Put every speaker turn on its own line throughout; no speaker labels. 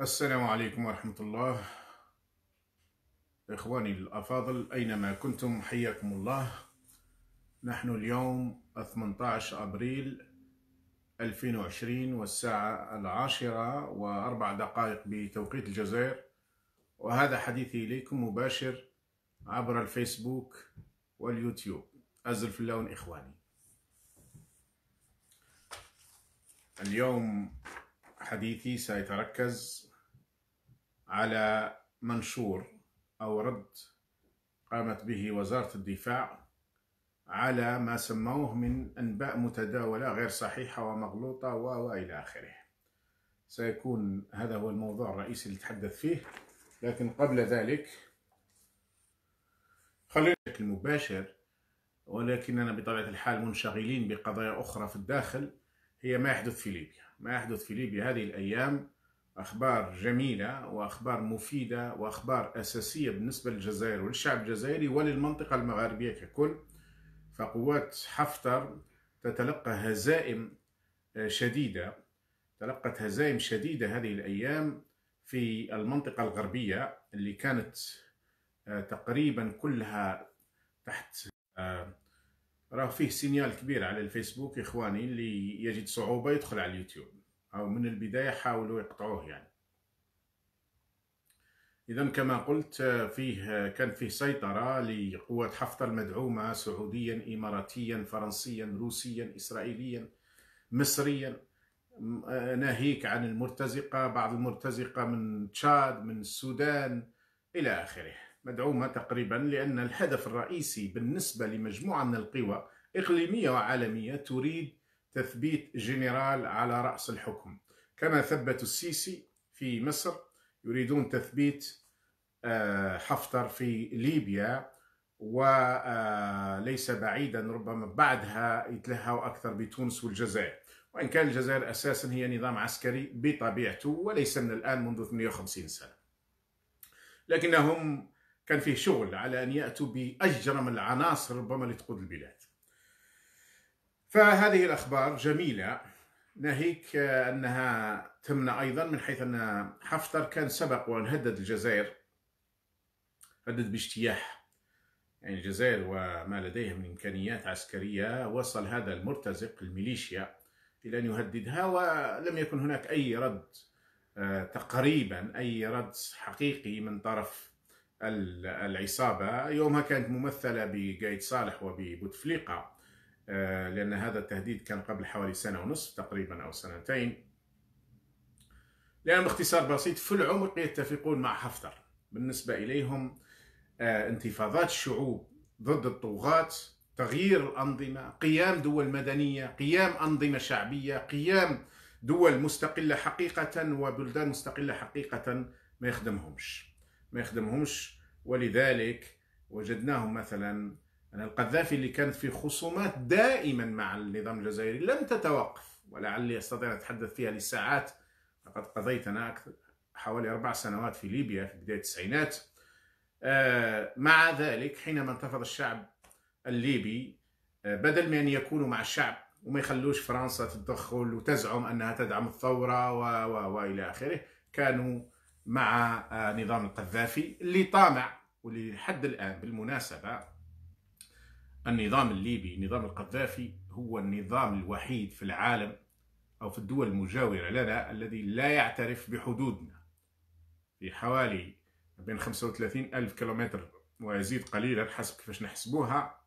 السلام عليكم ورحمة الله إخواني الأفاضل أينما كنتم حياكم الله نحن اليوم 18 أبريل 2020 والساعة العاشرة وأربع دقائق بتوقيت الجزائر وهذا حديثي إليكم مباشر عبر الفيسبوك واليوتيوب أزل في اللون إخواني اليوم حديثي سيتركز على منشور أو رد قامت به وزارة الدفاع على ما سموه من أنباء متداولة غير صحيحة ومغلوطة وإلى آخره سيكون هذا هو الموضوع الرئيسي اللي نتحدث فيه لكن قبل ذلك خلينا بشكل مباشر ولكننا بطبيعة الحال منشغلين بقضايا أخرى في الداخل هي ما يحدث في ليبيا ما يحدث في ليبيا هذه الأيام أخبار جميلة وأخبار مفيدة وأخبار أساسية بالنسبة للجزائر وللشعب الجزائري وللمنطقة المغاربية ككل فقوات حفتر تتلقى هزائم آه، شديدة تلقت هزائم شديدة هذه الأيام في المنطقة الغربية اللي كانت آه، تقريبا كلها تحت آه، راه فيه سينيال كبير على الفيسبوك اخواني اللي يجد صعوبه يدخل على اليوتيوب او من البدايه حاولوا يقطعوه يعني اذا كما قلت فيه كان فيه سيطره لقوات حفتر المدعومه سعوديا اماراتيا فرنسيا روسيا اسرائيليا مصريا ناهيك عن المرتزقه بعض المرتزقه من تشاد من السودان الى اخره مدعومة تقريبا لأن الهدف الرئيسي بالنسبة لمجموعة من القوى إقليمية وعالمية تريد تثبيت جنرال على رأس الحكم كما ثبت السيسي في مصر يريدون تثبيت آه، حفتر في ليبيا وليس آه، بعيدا ربما بعدها يتلهوا أكثر بتونس والجزائر وإن كان الجزائر أساسا هي نظام عسكري بطبيعته وليس من الآن منذ 58 سنة لكنهم كان فيه شغل على أن يأتوا بأجرم العناصر ربما لتقود البلاد فهذه الأخبار جميلة ناهيك أنها تمنع أيضا من حيث أن حفتر كان سبق وأن هدد الجزائر هدد باجتياح يعني الجزائر وما لديها من إمكانيات عسكرية وصل هذا المرتزق الميليشيا إلى أن يهددها ولم يكن هناك أي رد آه، تقريبا أي رد حقيقي من طرف العصابة يومها كانت ممثلة بقايد صالح وببوتفليقة آه، لأن هذا التهديد كان قبل حوالي سنة ونصف تقريبا أو سنتين لأن باختصار بسيط في العمق يتفقون مع حفتر بالنسبة إليهم آه، انتفاضات الشعوب ضد الطغاة تغيير الأنظمة قيام دول مدنية قيام أنظمة شعبية قيام دول مستقلة حقيقة وبلدان مستقلة حقيقة ما يخدمهمش ما يخدمهمش ولذلك وجدناهم مثلا أن القذافي اللي كانت في خصومات دائما مع النظام الجزائري لم تتوقف ولعلي أستطيع أن أتحدث فيها لساعات لقد قضيت أنا حوالي أربع سنوات في ليبيا في بداية التسعينات آه، مع ذلك حينما انتفض الشعب الليبي آه، بدل من أن يكونوا مع الشعب وما يخلوش فرنسا تتدخل وتزعم أنها تدعم الثورة و و وإلى آخره كانوا مع آه، نظام القذافي اللي طامع واللي لحد الآن بالمناسبة النظام الليبي نظام القذافي هو النظام الوحيد في العالم أو في الدول المجاورة لنا الذي لا يعترف بحدودنا في حوالي بين 35 ألف كيلومتر ويزيد قليلا حسب كيفاش نحسبوها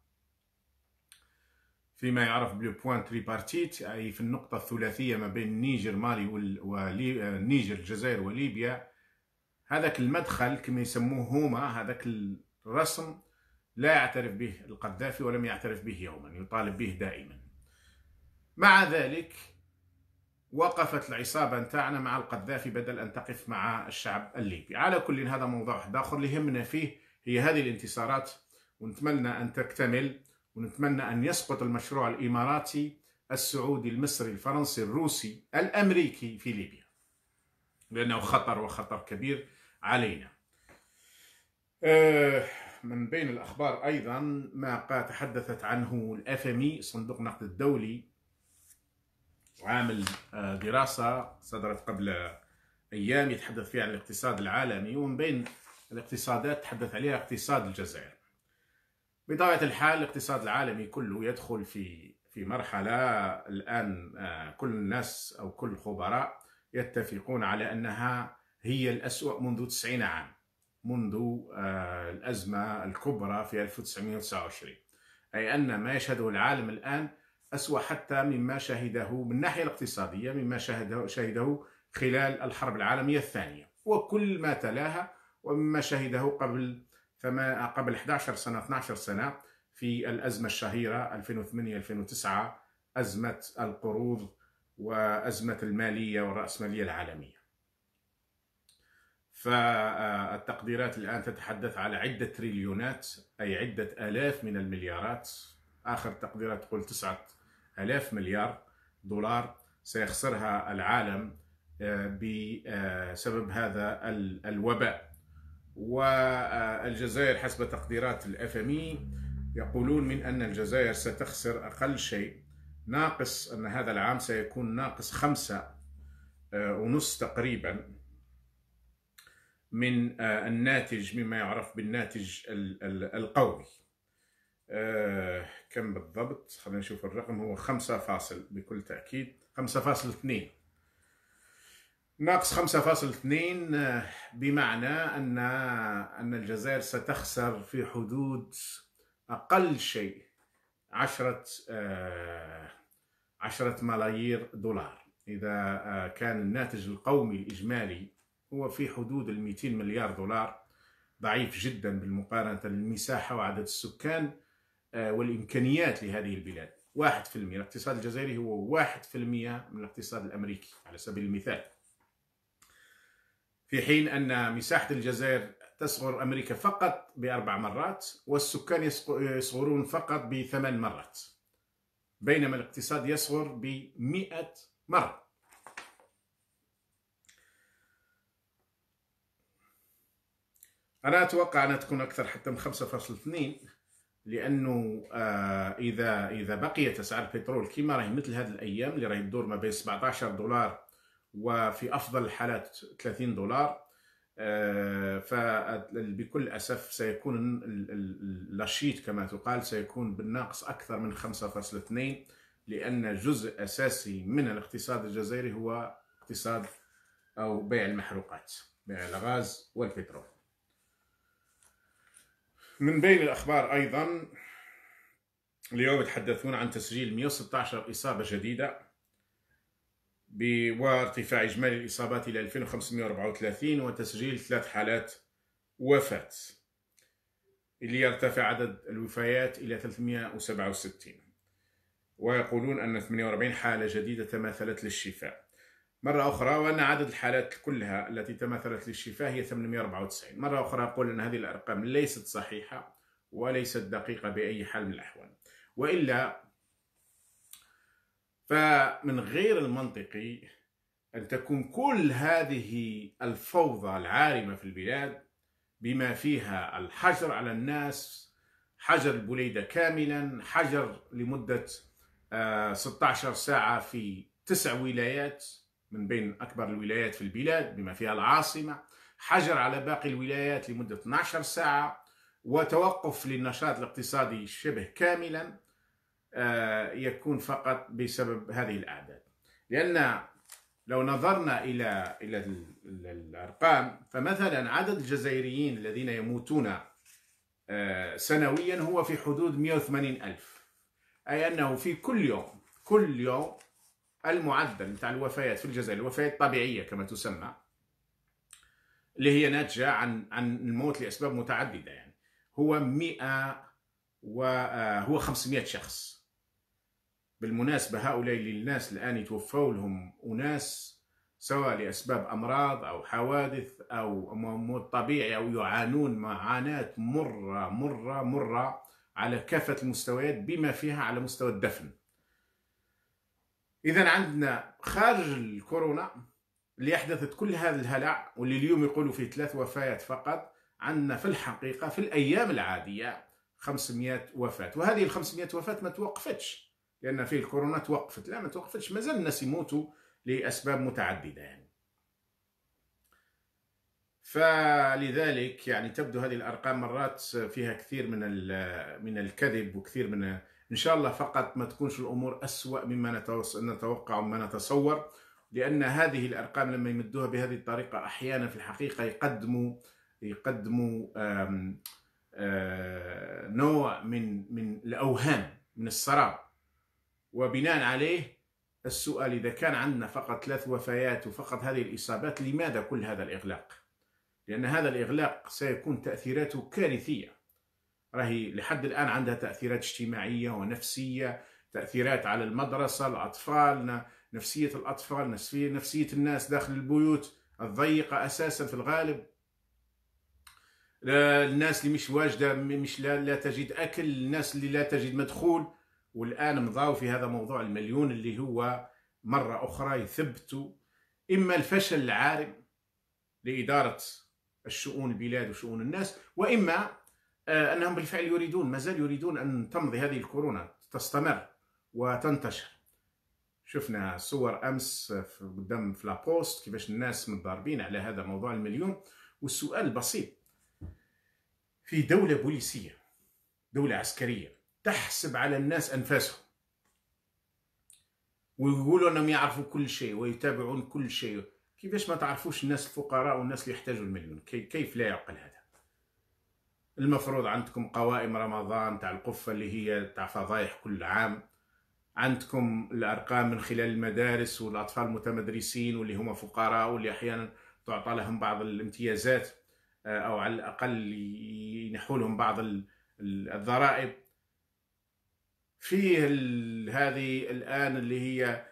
فيما يعرف بلو بوان تريبارتيت أي في النقطة الثلاثية ما بين نيجر مالي والنيجر آه، الجزائر وليبيا هذاك المدخل كما يسموه هما هذاك الرسم لا يعترف به القذافي ولم يعترف به يوما يطالب به دائما مع ذلك وقفت العصابة نتاعنا مع القذافي بدل أن تقف مع الشعب الليبي على كل هذا موضوع واحد آخر اللي يهمنا فيه هي هذه الانتصارات ونتمنى أن تكتمل ونتمنى أن يسقط المشروع الإماراتي السعودي المصري الفرنسي الروسي الأمريكي في ليبيا لأنه خطر وخطر كبير علينا آه، من بين الأخبار أيضا ما تحدثت عنه الأفمي صندوق النقد الدولي عامل آه، دراسة صدرت قبل أيام يتحدث فيها عن الاقتصاد العالمي ومن بين الاقتصادات تحدث عليها اقتصاد الجزائر بطبيعة الحال الاقتصاد العالمي كله يدخل في في مرحلة الآن آه، كل الناس أو كل الخبراء يتفقون على أنها هي الأسوأ منذ 90 عام منذ آه، الأزمة الكبرى في 1929 أي أن ما يشهده العالم الآن أسوأ حتى مما شهده من الناحية الاقتصادية مما شهده, شهده خلال الحرب العالمية الثانية وكل ما تلاها ومما شهده قبل قبل 11 سنة 12 سنة في الأزمة الشهيرة 2008-2009 أزمة القروض وأزمة المالية والرأسمالية العالمية فالتقديرات الآن تتحدث على عدة تريليونات أي عدة آلاف من المليارات آخر تقديرات تقول تسعة آلاف مليار دولار سيخسرها العالم آه، بسبب هذا الوباء والجزائر حسب تقديرات الافمي e يقولون من ان الجزائر ستخسر اقل شيء ناقص ان هذا العام سيكون ناقص خمسة آه، ونص تقريبا من آه، الناتج مما يعرف بالناتج القومي آه، كم بالضبط خلينا نشوف الرقم هو خمسة فاصل بكل تأكيد خمسة فاصل اثنين ناقص خمسة فاصل اثنين آه، بمعنى أن أن الجزائر ستخسر في حدود أقل شيء عشرة عشرة ملايير دولار إذا كان الناتج القومي الإجمالي هو في حدود ال 200 مليار دولار ضعيف جدا بالمقارنة بالمساحه وعدد السكان آه، والإمكانيات لهذه البلاد واحد في المية الاقتصاد الجزائري هو واحد في المية من الاقتصاد الأمريكي على سبيل المثال في حين أن مساحة الجزائر تصغر أمريكا فقط بأربع مرات والسكان يصغرون فقط بثمان مرات بينما الاقتصاد يصغر بمئة مرة انا اتوقع انها تكون اكثر حتى من 5.2 لانه آه اذا اذا بقيت اسعار البترول كما راهي مثل هذه الايام اللي راهي تدور ما بين 17 دولار وفي افضل الحالات 30 دولار آه فبكل اسف سيكون اللاشيت كما تقال سيكون بالناقص اكثر من 5.2 لان جزء اساسي من الاقتصاد الجزائري هو اقتصاد او بيع المحروقات بيع الغاز والبترول من بين الاخبار ايضا اليوم يتحدثون عن تسجيل 116 اصابه جديده وارتفاع اجمالي الاصابات الى 2534 وتسجيل ثلاث حالات وفاه اللي يرتفع عدد الوفيات الى 367 ويقولون ان 48 حاله جديده تماثلت للشفاء مرة أخرى وأن عدد الحالات كلها التي تماثلت للشفاء هي 894 مرة أخرى أقول أن هذه الأرقام ليست صحيحة وليست دقيقة بأي حال من الأحوال وإلا فمن غير المنطقي أن تكون كل هذه الفوضى العارمة في البلاد بما فيها الحجر على الناس حجر البليدة كاملا حجر لمدة 16 آه، ساعة في تسع ولايات من بين أكبر الولايات في البلاد بما فيها العاصمة حجر على باقي الولايات لمدة 12 ساعة وتوقف للنشاط الاقتصادي شبه كاملا آه، يكون فقط بسبب هذه الأعداد لأن لو نظرنا إلى إلى الأرقام فمثلا عدد الجزائريين الذين يموتون آه، سنويا هو في حدود 180 ألف أي أنه في كل يوم كل يوم المعدل بتاع الوفيات في الجزائر الوفيات الطبيعية كما تسمى اللي هي ناتجة عن عن الموت لأسباب متعددة يعني هو 100 وهو 500 شخص بالمناسبة هؤلاء الناس الآن يتوفوا لهم أناس سواء لأسباب أمراض أو حوادث أو موت طبيعي أو يعانون معاناة مرة مرة مرة على كافة المستويات بما فيها على مستوى الدفن اذا عندنا خارج الكورونا اللي احدثت كل هذا الهلع واللي اليوم يقولوا فيه ثلاث وفيات فقط عندنا في الحقيقه في الايام العاديه 500 وفاه وهذه ال 500 وفاه ما توقفتش لان في الكورونا توقفت لا ما توقفتش مازال الناس يموتوا لاسباب متعدده يعني فلذلك يعني تبدو هذه الارقام مرات فيها كثير من من الكذب وكثير من إن شاء الله فقط ما تكونش الأمور أسوأ مما نتوقع وما نتصور لأن هذه الأرقام لما يمدوها بهذه الطريقة أحيانا في الحقيقة يقدموا يقدموا آم آم نوع من من الأوهام من السراب وبناء عليه السؤال إذا كان عندنا فقط ثلاث وفيات وفقط هذه الإصابات لماذا كل هذا الإغلاق؟ لأن هذا الإغلاق سيكون تأثيراته كارثية راهي لحد الآن عندها تأثيرات اجتماعية ونفسية تأثيرات على المدرسة الأطفال نفسية الأطفال نفسية الناس داخل البيوت الضيقة أساسا في الغالب الناس اللي مش واجدة مش لا, لا تجد أكل الناس اللي لا تجد مدخول والآن مضاو في هذا موضوع المليون اللي هو مرة أخرى يثبتوا إما الفشل العارم لإدارة الشؤون البلاد وشؤون الناس وإما آه، أنهم بالفعل يريدون ما زال يريدون أن تمضي هذه الكورونا تستمر وتنتشر شفنا صور أمس قدام في لابوست كيفاش الناس متضاربين على هذا موضوع المليون والسؤال بسيط في دولة بوليسية دولة عسكرية تحسب على الناس أنفاسهم ويقولوا أنهم يعرفوا كل شيء ويتابعون كل شيء كيفاش ما تعرفوش الناس الفقراء والناس اللي يحتاجوا المليون كيف لا يعقل هذا المفروض عندكم قوائم رمضان تاع القفة اللي هي تاع فضايح كل عام عندكم الأرقام من خلال المدارس والأطفال المتمدرسين واللي هما فقراء واللي أحيانا تعطى لهم بعض الامتيازات آه، أو على الأقل ينحولهم لهم بعض الضرائب في هذه الآن اللي هي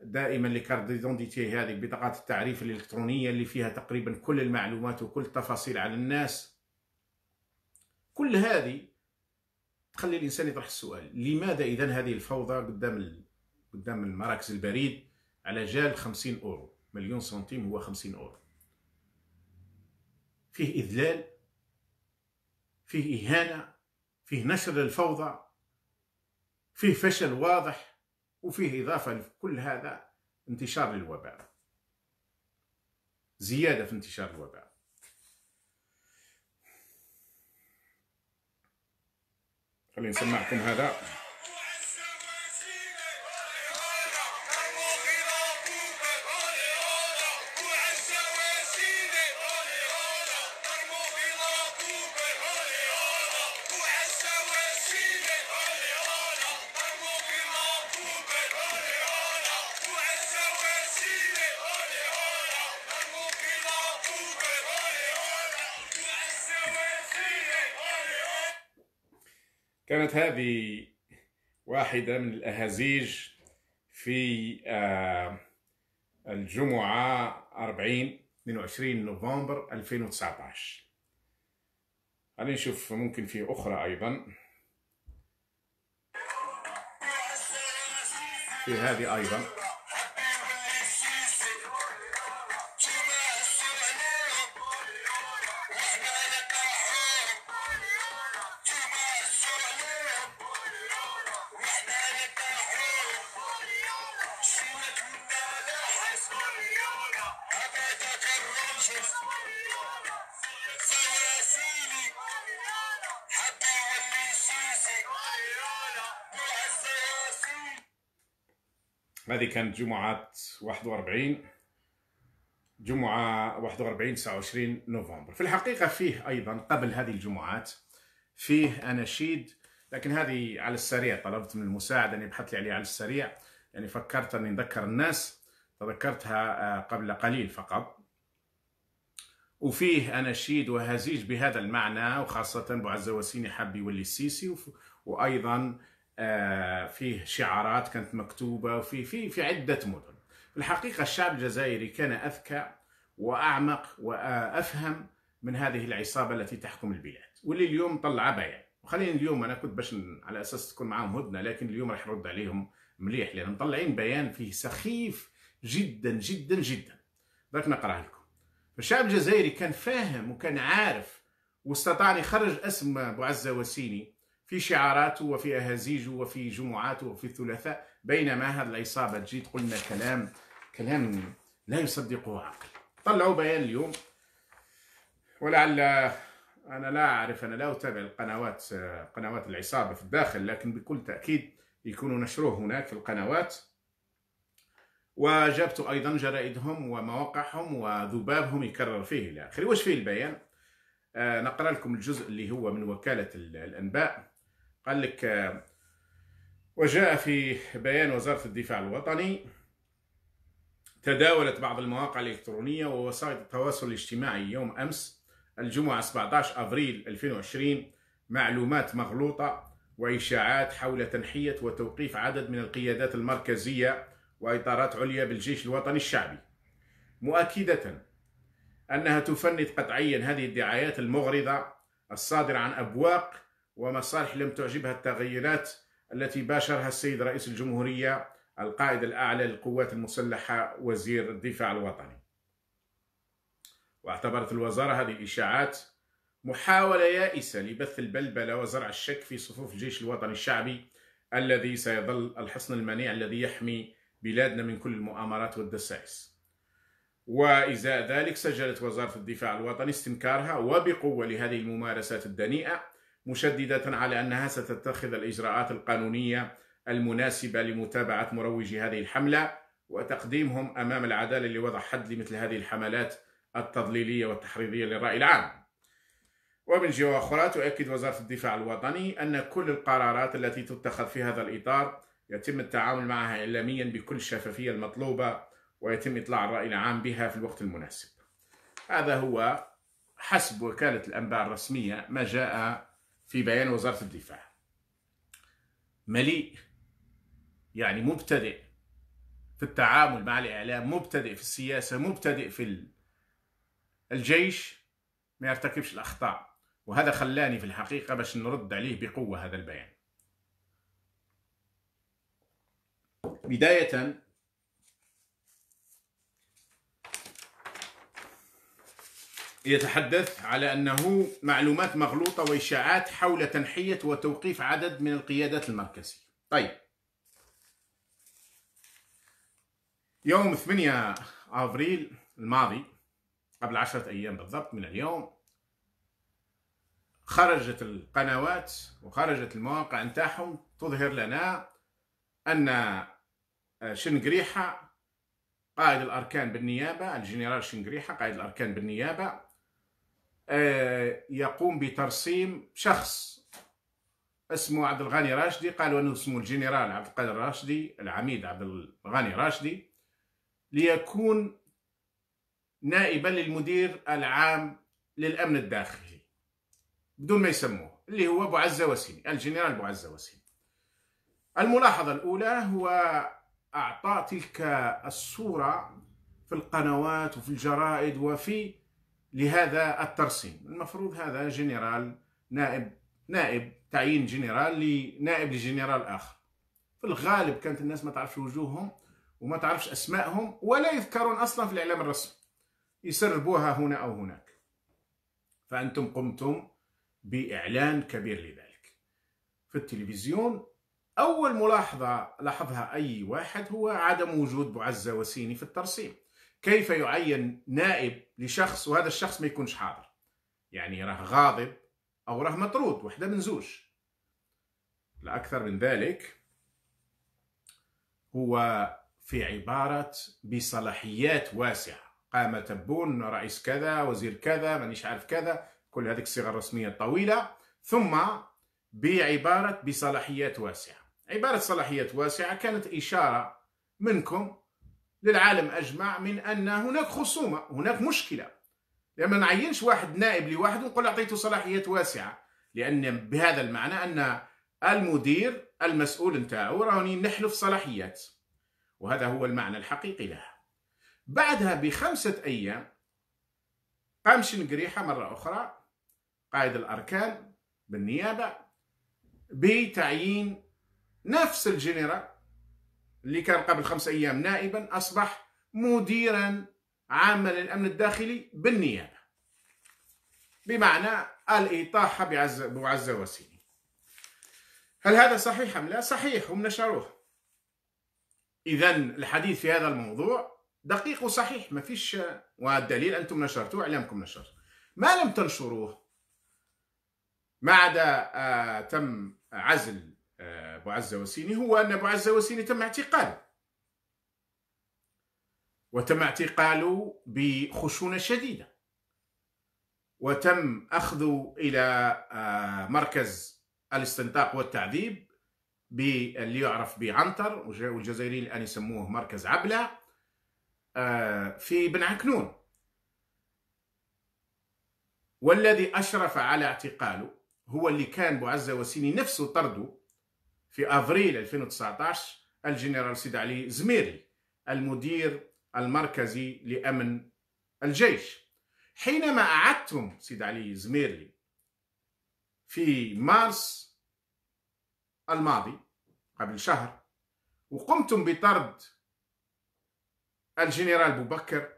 دائما لكارت هذه بطاقات التعريف الالكترونيه اللي فيها تقريبا كل المعلومات وكل التفاصيل عن الناس كل هذه تخلي الانسان يطرح السؤال لماذا اذا هذه الفوضى قدام قدام المراكز البريد على جال 50 اورو مليون سنتيم هو 50 اورو فيه اذلال فيه اهانه فيه نشر الفوضى فيه فشل واضح وفيه اضافه لكل هذا انتشار للوباء زياده في انتشار الوباء I mean, so Matt can head up. كانت هذه واحدة من الأهازيج في آه، الجمعة 40 22 نوفمبر 2019 خلينا نشوف ممكن في أخرى أيضا في هذه أيضا كانت جمعة 41 جمعة 41 29 نوفمبر في الحقيقة فيه أيضا قبل هذه الجمعات فيه أناشيد لكن هذه على السريع طلبت من المساعد أن يبحث لي عليها على السريع يعني فكرت أني نذكر الناس تذكرتها آه، قبل قليل فقط وفيه أناشيد وهزيج بهذا المعنى وخاصة بوعزة وسيني حبي واللي السيسي وأيضا آه، فيه شعارات كانت مكتوبة وفي في في عدة مدن في الحقيقة الشعب الجزائري كان أذكى وأعمق وأفهم من هذه العصابة التي تحكم البلاد واللي اليوم طلع بيان وخلينا اليوم أنا كنت باش على أساس تكون معاهم هدنة لكن اليوم راح نرد عليهم مليح لأن مطلعين بيان فيه سخيف جدا جدا جدا ذاك نقرأ لكم الشعب الجزائري كان فاهم وكان عارف واستطاع يخرج اسم بوعزة وسيني في شعاراته وفي أهازيجه وفي جمعاته وفي الثلاثاء بينما هذه العصابة تجي تقول لنا كلام كلام لا يصدقه عقل طلعوا بيان اليوم ولعل أنا لا أعرف أنا لا أتابع القنوات قنوات العصابة في الداخل لكن بكل تأكيد يكونوا نشروه هناك في القنوات وجبت أيضا جرائدهم ومواقعهم وذبابهم يكرر فيه إلى آخره واش فيه البيان آه نقرأ لكم الجزء اللي هو من وكالة الأنباء قال لك آه، وجاء في بيان وزارة الدفاع الوطني تداولت بعض المواقع الإلكترونية ووسائل التواصل الاجتماعي يوم أمس الجمعة 17 أبريل 2020 معلومات مغلوطة وإشاعات حول تنحية وتوقيف عدد من القيادات المركزية وإطارات عليا بالجيش الوطني الشعبي مؤكدة أنها تفند قطعيا هذه الدعايات المغرضة الصادرة عن أبواق ومصالح لم تعجبها التغيرات التي باشرها السيد رئيس الجمهورية القائد الأعلى للقوات المسلحة وزير الدفاع الوطني واعتبرت الوزارة هذه الإشاعات محاولة يائسة لبث البلبلة وزرع الشك في صفوف الجيش الوطني الشعبي الذي سيظل الحصن المنيع الذي يحمي بلادنا من كل المؤامرات والدسائس وإزاء ذلك سجلت وزارة الدفاع الوطني استنكارها وبقوة لهذه الممارسات الدنيئة مشددة على أنها ستتخذ الإجراءات القانونية المناسبة لمتابعة مروجي هذه الحملة وتقديمهم أمام العدالة لوضع حد لمثل هذه الحملات التضليلية والتحريضية للرأي العام ومن جهة أخرى تؤكد وزارة الدفاع الوطني أن كل القرارات التي تتخذ في هذا الإطار يتم التعامل معها إعلاميا بكل الشفافية المطلوبة ويتم إطلاع الرأي العام بها في الوقت المناسب هذا هو حسب وكالة الأنباء الرسمية ما جاء في بيان وزارة الدفاع مليء يعني مبتدئ في التعامل مع الإعلام مبتدئ في السياسة مبتدئ في الجيش ما يرتكبش الأخطاء وهذا خلاني في الحقيقة باش نرد عليه بقوة هذا البيان بداية يتحدث على أنه معلومات مغلوطة وإشاعات حول تنحية وتوقيف عدد من القيادات المركزية طيب يوم 8 أبريل الماضي قبل عشرة أيام بالضبط من اليوم خرجت القنوات وخرجت المواقع نتاعهم تظهر لنا أن آه، شنقريحة قائد الأركان بالنيابة الجنرال شنقريحة قائد الأركان بالنيابة يقوم بترسيم شخص اسمه عبد الغني راشدي قالوا انه اسمه الجنرال عبد القادر راشدي العميد عبد الغني راشدي ليكون نائبا للمدير العام للامن الداخلي بدون ما يسموه اللي هو ابو عزه وسيم الجنرال ابو عزه وسيم الملاحظه الاولى هو اعطى تلك الصوره في القنوات وفي الجرائد وفي لهذا الترسيم المفروض هذا جنرال نائب نائب تعيين جنرال لنائب لجنرال آخر في الغالب كانت الناس ما تعرفش وجوههم وما تعرفش أسمائهم ولا يذكرون أصلا في الإعلام الرسمي يسربوها هنا أو هناك فأنتم قمتم بإعلان كبير لذلك في التلفزيون أول ملاحظة لاحظها أي واحد هو عدم وجود بعزة وسيني في الترسيم كيف يعين نائب لشخص وهذا الشخص ما يكونش حاضر يعني راه غاضب او راه مطرود وحده من زوج الاكثر من ذلك هو في عبارة بصلاحيات واسعة قام تبون رئيس كذا وزير كذا مانيش عارف كذا كل هذه الصيغة الرسمية الطويلة ثم بعبارة بصلاحيات واسعة عبارة صلاحيات واسعة كانت إشارة منكم للعالم اجمع من ان هناك خصومه هناك مشكله لان ما نعينش واحد نائب لواحد ونقول اعطيته صلاحيات واسعه لان بهذا المعنى ان المدير المسؤول نتاعو راني نحلف صلاحيات وهذا هو المعنى الحقيقي لها بعدها بخمسة أيام قام شنقريحة مرة أخرى قائد الأركان بالنيابة بتعيين نفس الجنرال اللي كان قبل خمس أيام نائبا أصبح مديرا عاما للأمن الداخلي بالنيابة بمعنى الإطاحة بعز بعزة وسيلي هل هذا صحيح أم لا؟ صحيح هم نشروه إذا الحديث في هذا الموضوع دقيق وصحيح ما فيش والدليل أنتم نشرتوه إعلامكم نشر ما لم تنشروه ما عدا آه تم عزل ابو عزه وسيني هو ان ابو عزه وسيني تم اعتقاله وتم اعتقاله بخشونه شديده وتم اخذه الى آه، مركز الاستنطاق والتعذيب اللي يعرف بعنتر والجزائريين الان يسموه مركز عبله آه، في بن عكنون والذي اشرف على اعتقاله هو اللي كان بوعزه وسيني نفسه طرده في أفريل 2019 الجنرال سيد علي زميري المدير المركزي لأمن الجيش حينما أعدتم سيد علي زميري في مارس الماضي قبل شهر وقمتم بطرد الجنرال بوبكر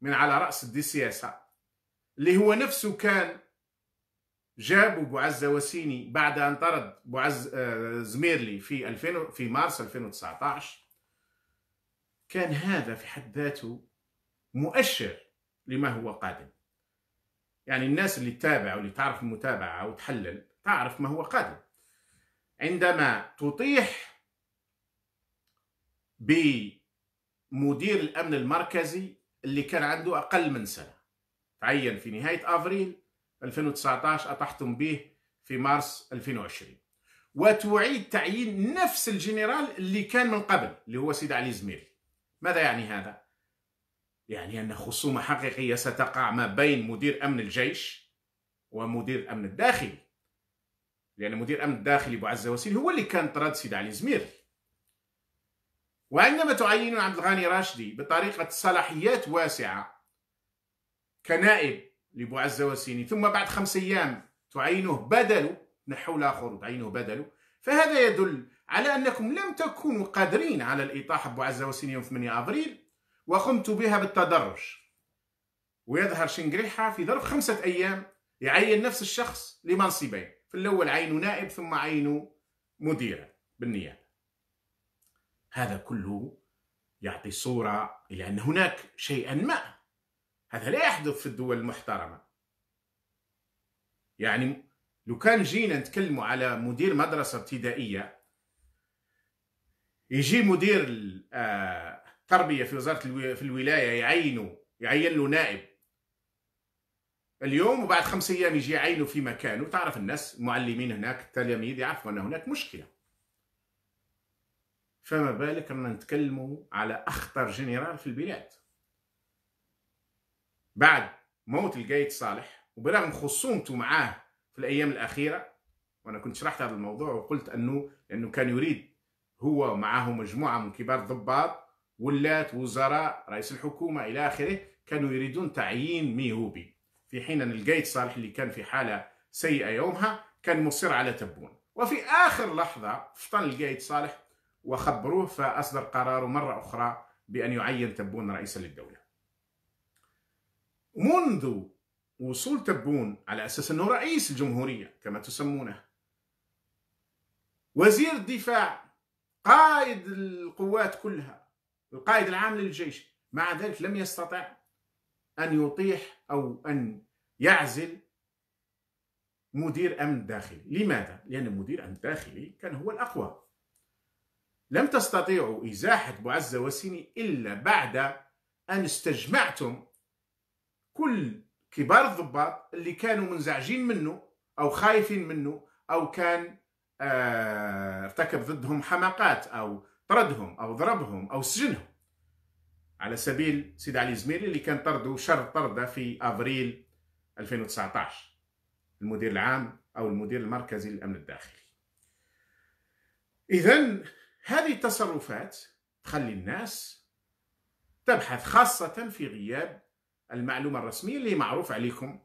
من على رأس الدي سياسة اللي هو نفسه كان جاب بوعز وسيني بعد ان طرد بوعز آه، زميرلي في 2000 في مارس 2019 كان هذا في حد ذاته مؤشر لما هو قادم يعني الناس اللي تتابع واللي تعرف المتابعه وتحلل تعرف ما هو قادم عندما تطيح بمدير الامن المركزي اللي كان عنده اقل من سنه تعين في نهايه افريل 2019 أطحتم به في مارس 2020 وتعيد تعيين نفس الجنرال اللي كان من قبل اللي هو سيد علي زميري ماذا يعني هذا؟ يعني أن خصومة حقيقية ستقع ما بين مدير أمن الجيش ومدير أمن الداخلي لأن يعني مدير أمن الداخلي أبو عزة وسيل هو اللي كان طرد سيد علي زميري وعندما تعين عبد الغني راشدي بطريقة صلاحيات واسعة كنائب عزة والسيني ثم بعد خمس أيام تعينه بدل نحو الآخر تعينه بدل فهذا يدل على أنكم لم تكونوا قادرين على الإطاحة عزة والسيني يوم 8 أبريل وقمت بها بالتدرج ويظهر شنقريحة في ظرف خمسة أيام يعين نفس الشخص لمنصبين في الأول عينوا نائب ثم عينوا مديرا بالنيابة هذا كله يعطي صورة إلى أن هناك شيئا ما هذا لا يحدث في الدول المحترمة يعني لو كان جينا نتكلم على مدير مدرسة ابتدائية يجي مدير التربية آه، في وزارة في الولاية يعينه يعين له نائب اليوم وبعد خمس ايام يجي يعينه في مكانه تعرف الناس المعلمين هناك التلاميذ يعرفوا ان هناك مشكله فما بالك أننا نتكلم على اخطر جنرال في البلاد بعد موت الجيد صالح وبرغم خصومته معاه في الايام الاخيره وانا كنت شرحت هذا الموضوع وقلت انه لانه كان يريد هو معه مجموعه من كبار الضباط ولات وزراء رئيس الحكومه الى اخره كانوا يريدون تعيين ميهوبي في حين ان الجيد صالح اللي كان في حاله سيئه يومها كان مصر على تبون وفي اخر لحظه فطن الجيد صالح وخبروه فاصدر قراره مره اخرى بان يعين تبون رئيسا للدوله منذ وصول تبون على أساس أنه رئيس الجمهورية كما تسمونه وزير الدفاع قائد القوات كلها القائد العام للجيش مع ذلك لم يستطع أن يطيح أو أن يعزل مدير أمن داخلي لماذا؟ لأن مدير أمن داخلي كان هو الأقوى لم تستطيعوا إزاحة بوعزة وسيني إلا بعد أن استجمعتم كل كبار الضباط اللي كانوا منزعجين منه او خايفين منه او كان آه، ارتكب ضدهم حماقات او طردهم او ضربهم او سجنهم على سبيل سيد علي زميلي اللي كان طرده شر طرده في افريل 2019 المدير العام او المدير المركزي للامن الداخلي اذا هذه التصرفات تخلي الناس تبحث خاصه في غياب المعلومة الرسمية اللي معروف عليكم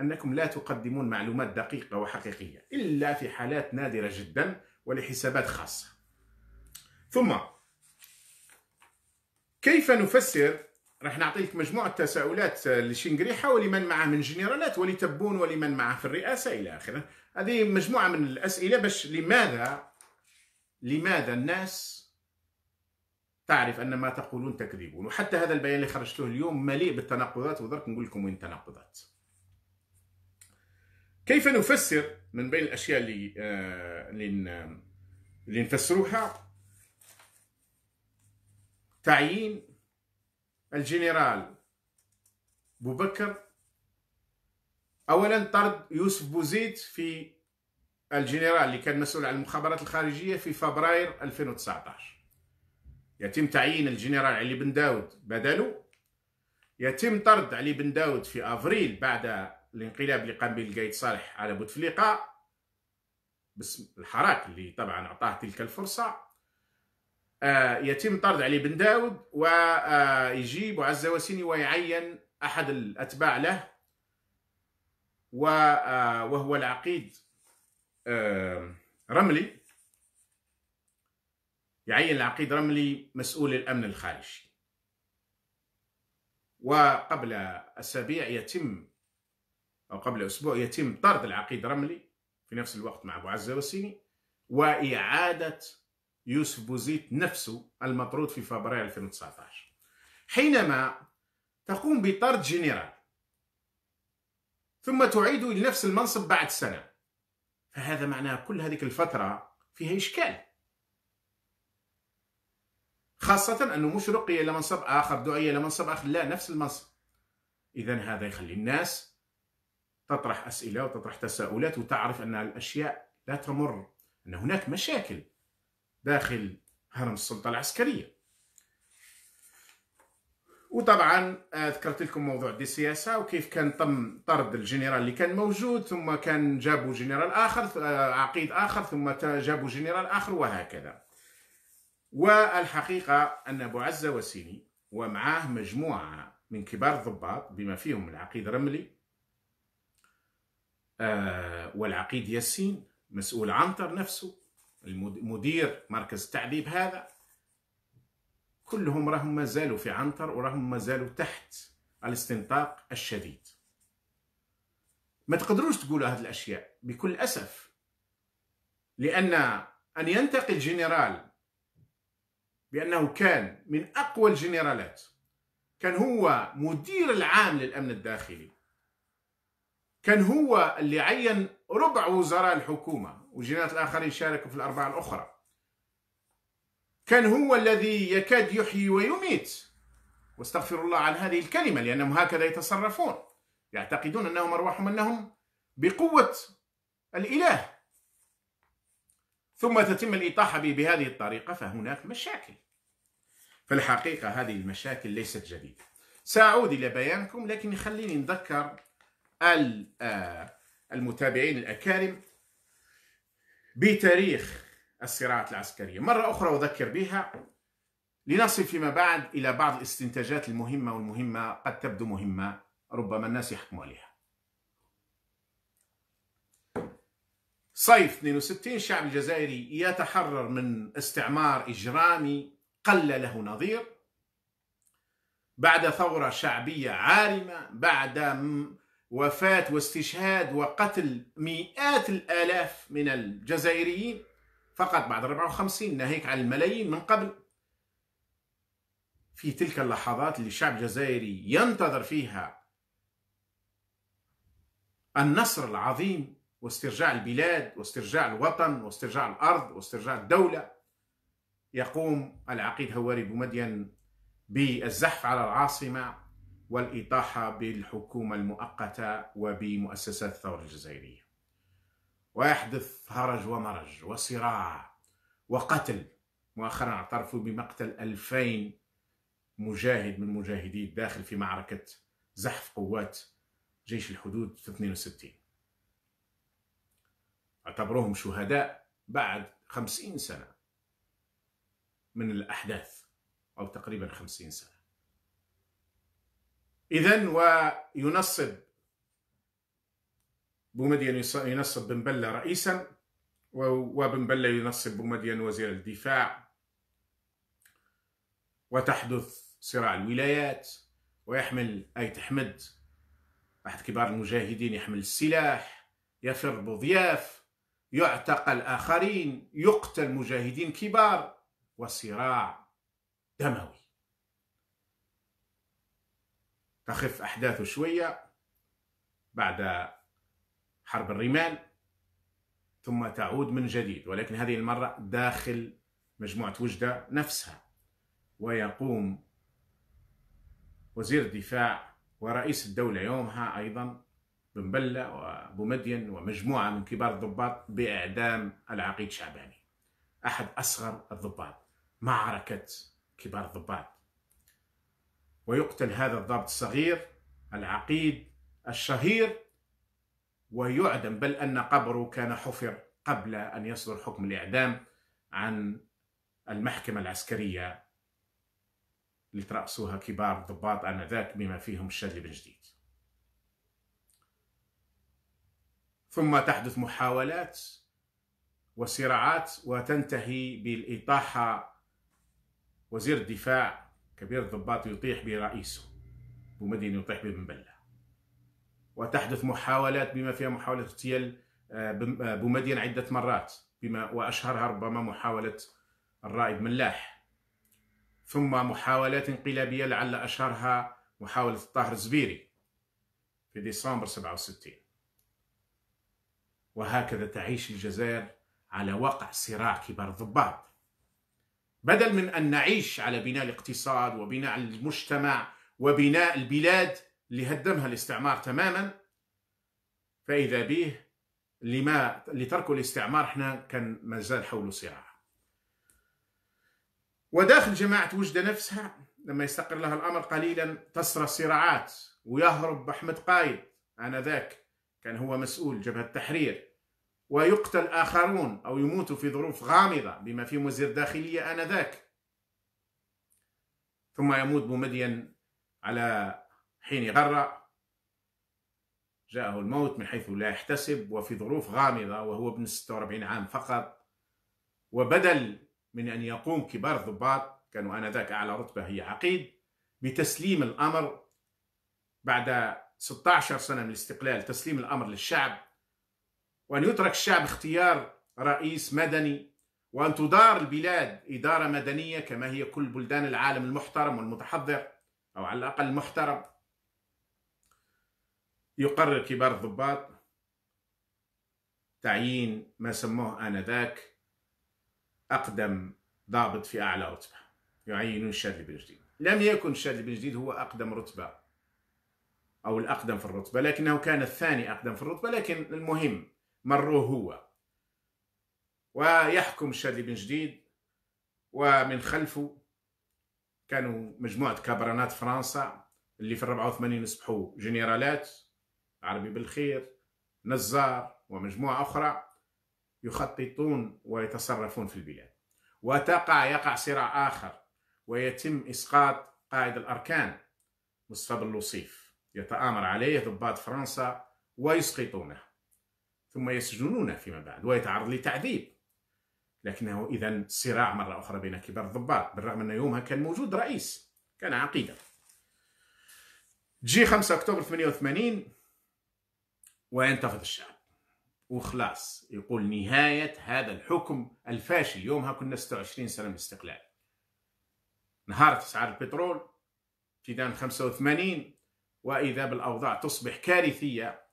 أنكم لا تقدمون معلومات دقيقة وحقيقية إلا في حالات نادرة جدا ولحسابات خاصة ثم كيف نفسر راح نعطيك مجموعة تساؤلات لشنقريحة ولمن معه من جنرالات ولتبون ولمن معه في الرئاسة إلى آخره هذه مجموعة من الأسئلة باش لماذا لماذا الناس تعرف ان ما تقولون تكذبون وحتى هذا البيان اللي خرجته اليوم مليء بالتناقضات ودرك نقول لكم وين التناقضات كيف نفسر من بين الاشياء اللي آه، اللي, اللي نفسروها تعيين الجنرال بوبكر اولا طرد يوسف بوزيد في الجنرال اللي كان مسؤول عن المخابرات الخارجيه في فبراير 2019 يتم تعيين الجنرال علي بن داود بدله يتم طرد علي بن داود في أفريل بعد الانقلاب اللي قام به القايد صالح على بوتفليقة باسم الحراك اللي طبعا أعطاه تلك الفرصة آه يتم طرد علي بن داود ويجي آه، عز وسيني ويعين أحد الأتباع له آه، وهو العقيد آه، رملي يعين العقيد رملي مسؤول الأمن الخارجي وقبل أسابيع يتم أو قبل أسبوع يتم طرد العقيد رملي في نفس الوقت مع أبو عزة والسيني وإعادة يوسف بوزيت نفسه المطرود في فبراير 2019 حينما تقوم بطرد جنرال ثم تعيد لنفس المنصب بعد سنة فهذا معناه كل هذه الفترة فيها إشكال خاصة أنه مش رقي إلى منصب آخر دعي إلى منصب آخر لا نفس المنصب إذا هذا يخلي الناس تطرح أسئلة وتطرح تساؤلات وتعرف أن الأشياء لا تمر أن هناك مشاكل داخل هرم السلطة العسكرية وطبعا آه، ذكرت لكم موضوع دي سياسة وكيف كان تم طرد الجنرال اللي كان موجود ثم كان جابوا جنرال آخر آه، عقيد آخر ثم جابوا جنرال آخر وهكذا والحقيقة أن أبو عزة وسيني ومعاه مجموعة من كبار الضباط بما فيهم العقيد رملي آه، والعقيد ياسين مسؤول عنتر نفسه المدير مركز التعذيب هذا كلهم راهم ما زالوا في عنتر وراهم ما زالوا تحت الاستنطاق الشديد ما تقدروش تقولوا هذه الأشياء بكل أسف لأن أن ينتقل جنرال بأنه كان من أقوى الجنرالات كان هو مدير العام للأمن الداخلي كان هو اللي عين ربع وزراء الحكومة والجنرالات الآخرين شاركوا في الأربعة الأخرى كان هو الذي يكاد يحيي ويميت واستغفر الله عن هذه الكلمة لأنهم هكذا يتصرفون يعتقدون أنهم أرواحهم أنهم بقوة الإله ثم تتم الإطاحة به بهذه الطريقة فهناك مشاكل في الحقيقة هذه المشاكل ليست جديدة سأعود إلى بيانكم لكن خليني نذكر آه، المتابعين الأكارم بتاريخ الصراعات العسكرية مرة أخرى أذكر بها لنصل فيما بعد إلى بعض الاستنتاجات المهمة والمهمة قد تبدو مهمة ربما الناس يحكموا عليها صيف 62 الشعب الجزائري يتحرر من استعمار إجرامي قل له نظير بعد ثورة شعبية عارمة بعد وفاة واستشهاد وقتل مئات الآلاف من الجزائريين فقط بعد 54 ناهيك عن الملايين من قبل في تلك اللحظات اللي الشعب الجزائري ينتظر فيها النصر العظيم واسترجاع البلاد واسترجاع الوطن واسترجاع الأرض واسترجاع الدولة يقوم العقيد هواري بومدين بالزحف على العاصمة والإطاحة بالحكومة المؤقتة وبمؤسسات الثورة الجزائرية ويحدث هرج ومرج وصراع وقتل مؤخرا اعترفوا بمقتل 2000 مجاهد من مجاهدي الداخل في معركة زحف قوات جيش الحدود في 62 اعتبروهم شهداء بعد خمسين سنة من الأحداث أو تقريبا خمسين سنة إذا وينصب بومدين ينصب بن بلة رئيسا وبن بلة ينصب بومدين وزير الدفاع وتحدث صراع الولايات ويحمل أي أحمد أحد كبار المجاهدين يحمل السلاح يفر بضياف يعتقل آخرين يقتل مجاهدين كبار وصراع دموي تخف أحداثه شوية بعد حرب الرمال ثم تعود من جديد ولكن هذه المرة داخل مجموعة وجدة نفسها ويقوم وزير الدفاع ورئيس الدولة يومها أيضا بن بلة وأبو مدين ومجموعة من كبار الضباط بإعدام العقيد شعباني أحد أصغر الضباط معركة كبار الضباط ويقتل هذا الضابط الصغير العقيد الشهير ويعدم بل أن قبره كان حفر قبل أن يصدر حكم الإعدام عن المحكمة العسكرية اللي ترأسوها كبار الضباط آنذاك بما فيهم الشاذلي بن جديد ثم تحدث محاولات وصراعات وتنتهي بالإطاحة وزير الدفاع كبير الضباط يطيح برئيسه بومدين يطيح بابن بلة وتحدث محاولات بما فيها محاولة اغتيال آه، آه، بومدين عدة مرات بما وأشهرها ربما محاولة الرائد ملاح ثم محاولات انقلابية لعل أشهرها محاولة الطاهر الزبيري في ديسمبر 67 وهكذا تعيش الجزائر على وقع صراع كبار الضباط بدل من أن نعيش على بناء الاقتصاد وبناء المجتمع وبناء البلاد اللي هدمها الاستعمار تماما فإذا به لما لتركوا الاستعمار احنا كان مازال حوله صراع وداخل جماعة وجدة نفسها لما يستقر لها الأمر قليلا تصرى الصراعات ويهرب أحمد قايد آنذاك كان هو مسؤول جبهة التحرير ويقتل آخرون أو يموتوا في ظروف غامضة بما فيهم وزير داخلية آنذاك ثم يموت بومدين على حين غرة جاءه الموت من حيث لا يحتسب وفي ظروف غامضة وهو ابن 46 عام فقط وبدل من أن يقوم كبار الضباط كانوا آنذاك أعلى رتبة هي عقيد بتسليم الأمر بعد 16 سنة من الاستقلال تسليم الأمر للشعب وأن يترك الشعب اختيار رئيس مدني وأن تدار البلاد إدارة مدنية كما هي كل بلدان العالم المحترم والمتحضر أو على الأقل المحترم يقرر كبار الضباط تعيين ما سموه آنذاك أقدم ضابط في أعلى رتبة يعينون الشاذلي بن جديد لم يكن الشاذلي بن جديد هو أقدم رتبة أو الأقدم في الرتبة لكنه كان الثاني أقدم في الرتبة لكن المهم مروه هو ويحكم شادي بن جديد ومن خلفه كانوا مجموعة كابرانات فرنسا اللي في 84 اصبحوا جنرالات عربي بالخير نزار ومجموعة أخرى يخططون ويتصرفون في البلاد وتقع يقع صراع آخر ويتم إسقاط قائد الأركان مصطفى اللصيف يتآمر عليه ضباط فرنسا ويسقطونه ثم يسجنونه فيما بعد ويتعرض لتعذيب لكنه إذا صراع مرة أخرى بين كبار الضباط بالرغم أن يومها كان موجود رئيس كان عقيدة جي 5 أكتوبر 88 وينتفض الشعب وخلاص يقول نهاية هذا الحكم الفاشل يومها كنا 26 سنة من الاستقلال انهارت أسعار البترول ابتداء 85 وإذا بالأوضاع تصبح كارثية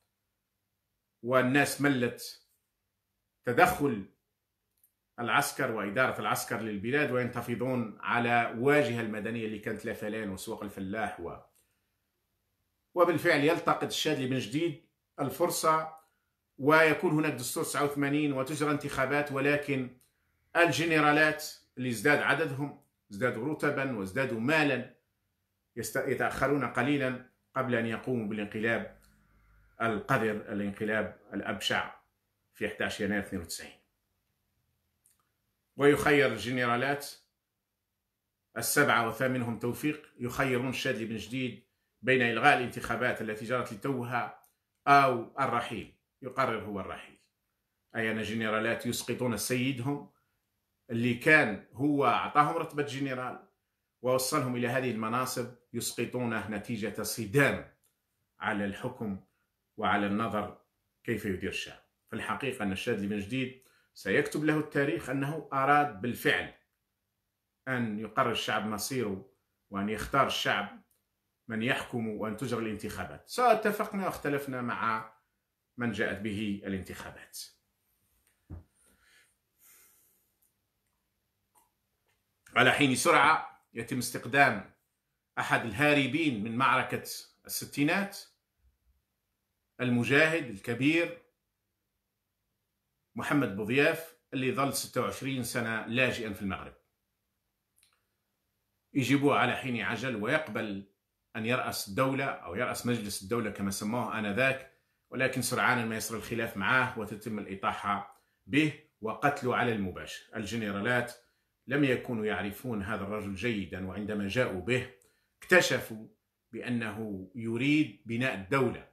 والناس ملت تدخل العسكر وإدارة العسكر للبلاد وينتفضون على واجهة المدنية اللي كانت لفلان وسوق الفلاح و وبالفعل يلتقط الشادلي من جديد الفرصة ويكون هناك دستور 89 وتجرى انتخابات ولكن الجنرالات اللي ازداد عددهم ازدادوا رتبا وازدادوا مالا يتأخرون قليلا قبل أن يقوموا بالانقلاب القذر الانقلاب الأبشع في 11 يناير 92 ويخير الجنرالات السبعة وثامنهم توفيق يخيرون الشاذلي بن جديد بين إلغاء الانتخابات التي جرت لتوها أو الرحيل يقرر هو الرحيل أي أن الجنرالات يسقطون سيدهم اللي كان هو أعطاهم رتبة جنرال ووصلهم إلى هذه المناصب يسقطونه نتيجة صدام على الحكم وعلى النظر كيف يدير الشعب في الحقيقة أن الشاذلي بن جديد سيكتب له التاريخ أنه أراد بالفعل أن يقرر الشعب مصيره وأن يختار الشعب من يحكم وأن تجرى الانتخابات سواء اتفقنا واختلفنا مع من جاءت به الانتخابات على حين سرعة يتم استقدام أحد الهاربين من معركة الستينات المجاهد الكبير محمد بوضياف اللي ظل 26 سنة لاجئا في المغرب يجيبوه على حين عجل ويقبل أن يرأس الدولة أو يرأس مجلس الدولة كما سموه آنذاك ولكن سرعان ما يصير الخلاف معه وتتم الإطاحة به وقتله على المباشر الجنرالات لم يكونوا يعرفون هذا الرجل جيدا وعندما جاءوا به اكتشفوا بأنه يريد بناء الدولة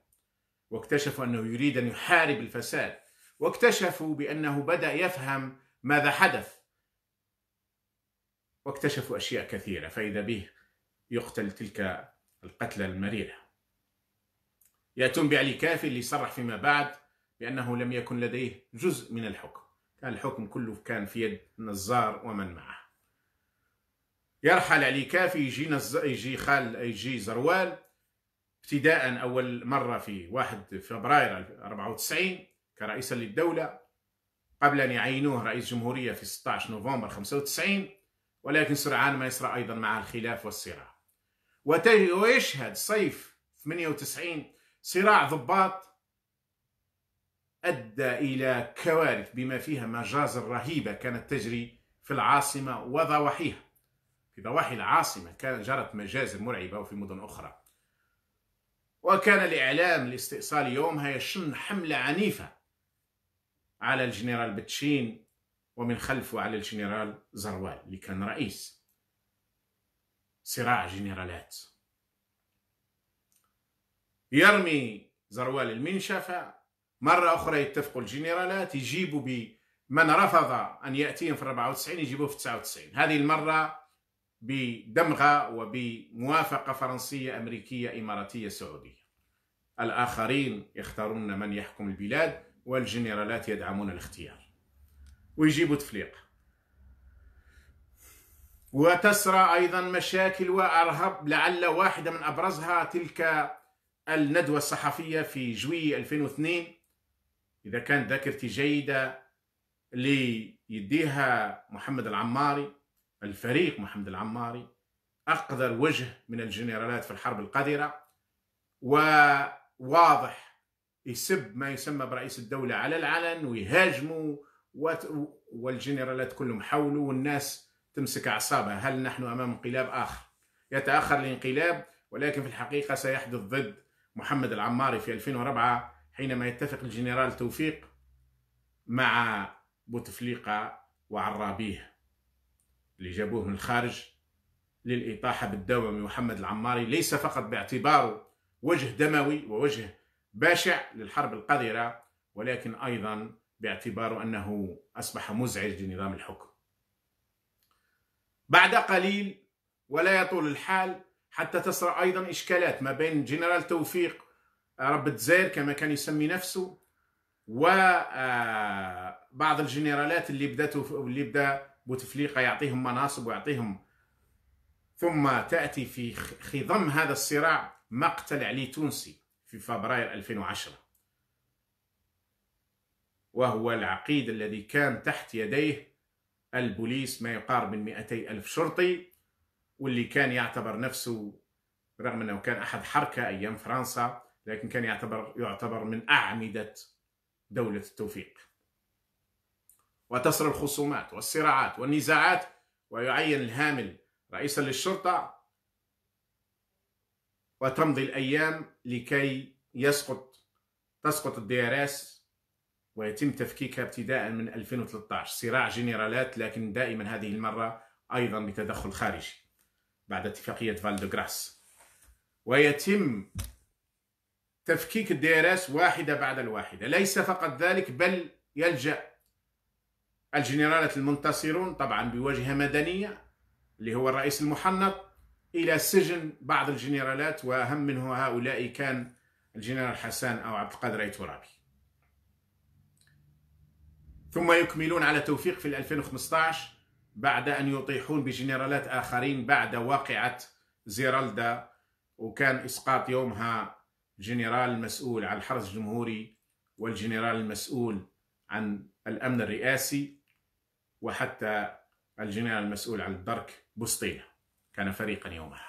واكتشفوا أنه يريد أن يحارب الفساد واكتشفوا بأنه بدأ يفهم ماذا حدث واكتشفوا أشياء كثيرة فإذا به يقتل تلك القتلى المريرة يأتون بعلي كافي اللي صرح فيما بعد بأنه لم يكن لديه جزء من الحكم كان الحكم كله كان في يد نزار ومن معه يرحل علي كافي يجي نز... يجي خال يجي زروال ابتداء اول مره في 1 فبراير 94 كرئيسا للدوله قبل ان يعينوه رئيس جمهوريه في 16 نوفمبر 95 ولكن سرعان ما يسرى ايضا مع الخلاف والصراع ويشهد صيف 98 صراع ضباط ادى الى كوارث بما فيها مجازر رهيبه كانت تجري في العاصمه وضواحيها في ضواحي العاصمة كانت جرت مجازر مرعبة وفي مدن أخرى وكان الإعلام الاستئصالي يومها يشن حملة عنيفة على الجنرال بتشين ومن خلفه على الجنرال زروال اللي كان رئيس صراع جنرالات يرمي زروال المنشفة مرة أخرى يتفقوا الجنرالات يجيبوا بمن رفض أن يأتيهم في 94 يجيبوه في 99 هذه المرة بدمغة وبموافقة فرنسية أمريكية إماراتية سعودية الآخرين يختارون من يحكم البلاد والجنرالات يدعمون الاختيار ويجيبوا تفليق وتسرى أيضا مشاكل وأرهاب لعل واحدة من أبرزها تلك الندوة الصحفية في جوي 2002 إذا كانت ذاكرتي جيدة اللي يديها محمد العماري الفريق محمد العماري أقذر وجه من الجنرالات في الحرب القذرة وواضح يسب ما يسمى برئيس الدولة على العلن ويهاجموا والجنرالات كلهم حولوا والناس تمسك أعصابها هل نحن أمام انقلاب آخر يتأخر الانقلاب ولكن في الحقيقة سيحدث ضد محمد العماري في 2004 حينما يتفق الجنرال توفيق مع بوتفليقة وعرابيه اللي جابوه من الخارج للإطاحة بالدوام محمد العماري ليس فقط باعتباره وجه دموي ووجه بشع للحرب القذرة ولكن أيضا باعتباره أنه أصبح مزعج لنظام الحكم بعد قليل ولا يطول الحال حتى تصرى أيضا إشكالات ما بين جنرال توفيق ربت زير كما كان يسمي نفسه وبعض آه، الجنرالات اللي بدأت اللي بدأ بوتفليقه يعطيهم مناصب ويعطيهم ثم تاتي في خضم هذا الصراع مقتل علي تونسي في فبراير 2010 وهو العقيد الذي كان تحت يديه البوليس ما يقارب من 200 ألف شرطي واللي كان يعتبر نفسه رغم أنه كان أحد حركة أيام فرنسا لكن كان يعتبر يعتبر من أعمدة دولة التوفيق وتصل الخصومات والصراعات والنزاعات ويعين الهامل رئيسا للشرطة وتمضي الأيام لكي يسقط تسقط الدي ار اس ويتم تفكيكها ابتداء من 2013 صراع جنرالات لكن دائما هذه المرة أيضا بتدخل خارجي بعد اتفاقية فالدوغراس ويتم تفكيك الدي ار اس واحدة بعد الواحدة ليس فقط ذلك بل يلجأ الجنرالات المنتصرون طبعا بواجهة مدنية اللي هو الرئيس المحنط إلى سجن بعض الجنرالات وأهم منه هؤلاء كان الجنرال حسان أو عبد القادر ترابي ثم يكملون على توفيق في 2015 بعد أن يطيحون بجنرالات آخرين بعد واقعة زيرالدا وكان إسقاط يومها الجنرال المسؤول عن الحرس الجمهوري والجنرال المسؤول عن الأمن الرئاسي وحتى الجنرال المسؤول عن الدرك بسطينة كان فريقا يومها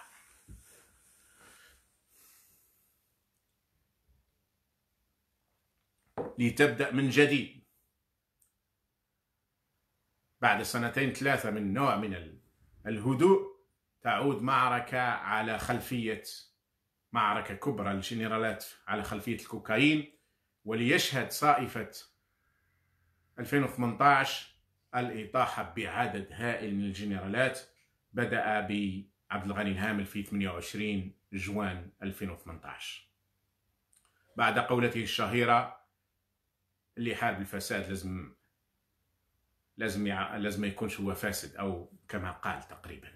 لتبدأ من جديد بعد سنتين ثلاثة من نوع من الهدوء تعود معركة على خلفية معركة كبرى للجنرالات على خلفية الكوكايين وليشهد صائفة 2018 الإطاحة بعدد هائل من الجنرالات بدأ بعبد الغني الهامل في 28 جوان 2018 بعد قولته الشهيرة اللي حارب الفساد لازم لازم لازم ما يكونش هو فاسد أو كما قال تقريبا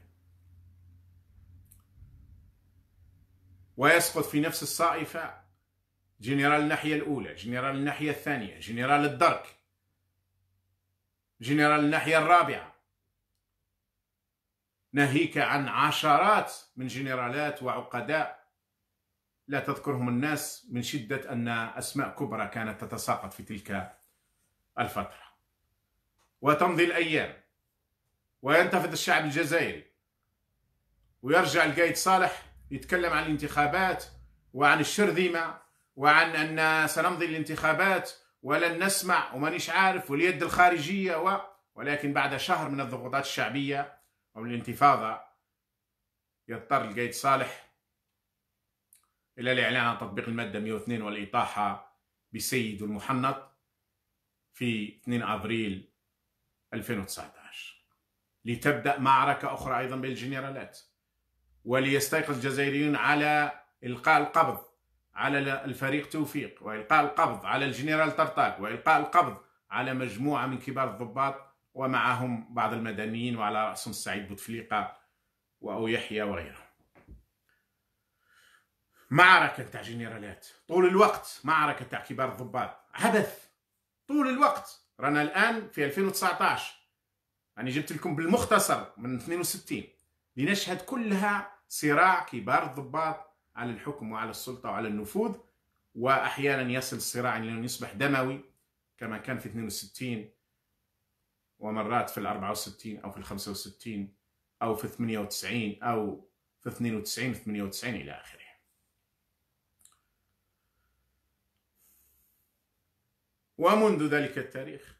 ويسقط في نفس الصائفة جنرال الناحية الأولى جنرال الناحية الثانية جنرال الدرك جنرال الناحية الرابعة ناهيك عن عشرات من جنرالات وعقداء لا تذكرهم الناس من شدة أن أسماء كبرى كانت تتساقط في تلك الفترة وتمضي الأيام وينتفض الشعب الجزائري ويرجع القايد صالح يتكلم عن الانتخابات وعن الشرذمة وعن أن سنمضي الانتخابات ولن نسمع ومانيش عارف واليد الخارجية و... ولكن بعد شهر من الضغوطات الشعبية أو الانتفاضة يضطر القيد صالح إلى الإعلان عن تطبيق المادة 102 والإطاحة بسيد المحنط في 2 أبريل 2019 لتبدأ معركة أخرى أيضا بالجنرالات وليستيقظ الجزائريون على إلقاء القبض على الفريق توفيق وإلقاء القبض على الجنرال طرطاق وإلقاء القبض على مجموعة من كبار الضباط ومعهم بعض المدنيين وعلى رأسهم سعيد بوتفليقة وأو يحيى وغيره معركة تاع جنرالات طول الوقت معركة تاع كبار الضباط حدث طول الوقت رانا الآن في 2019 أنا جبت لكم بالمختصر من 62 لنشهد كلها صراع كبار الضباط على الحكم وعلى السلطة وعلى النفوذ وأحيانا يصل الصراع إلى أن يصبح دموي كما كان في 62 ومرات في ال 64 أو في ال 65 أو في 98 أو في 92 في 98 إلى آخره ومنذ ذلك التاريخ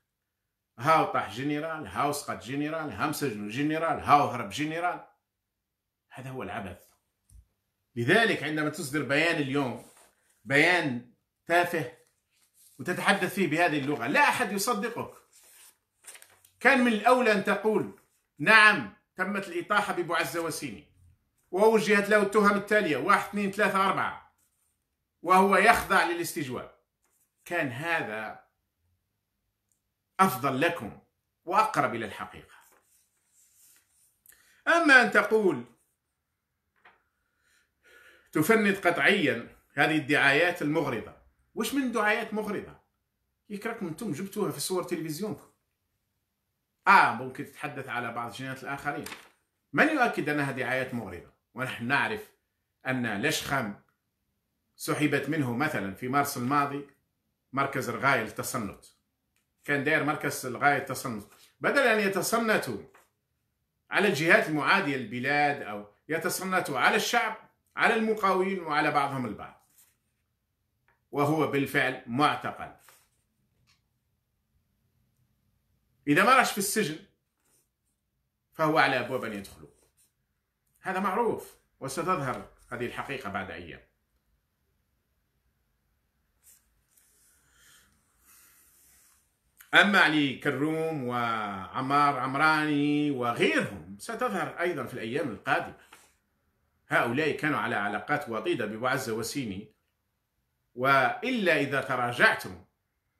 هاو طاح جنرال هاو سقط جنرال هام سجنوا جنرال هاو هرب جنرال هذا هو العبث لذلك عندما تصدر بيان اليوم بيان تافه وتتحدث فيه بهذه اللغة لا أحد يصدقك كان من الأولى أن تقول نعم تمت الإطاحة ببعزة وسيني ووجهت له التهم التالية واحد اثنين ثلاثة أربعة وهو يخضع للاستجواب كان هذا أفضل لكم وأقرب إلى الحقيقة أما أن تقول تفند قطعيا هذه الدعايات المغرضة واش من دعايات مغرضة يكرك انتم جبتوها في صور تلفزيونكم اه ممكن تتحدث على بعض جينات الاخرين من يؤكد انها دعايات مغرضة ونحن نعرف ان لشخم سحبت منه مثلا في مارس الماضي مركز الغاية للتصنت كان داير مركز الغاية للتصنت بدل أن يتصنتوا على الجهات المعادية للبلاد أو يتصنتوا على الشعب على المقاولين وعلى بعضهم البعض وهو بالفعل معتقل إذا ما راش في السجن فهو على أبواب أن يدخلوا هذا معروف وستظهر هذه الحقيقة بعد أيام أما علي كروم وعمار عمراني وغيرهم ستظهر أيضا في الأيام القادمة هؤلاء كانوا على علاقات وطيدة ببعزة وسيني وإلا إذا تراجعتم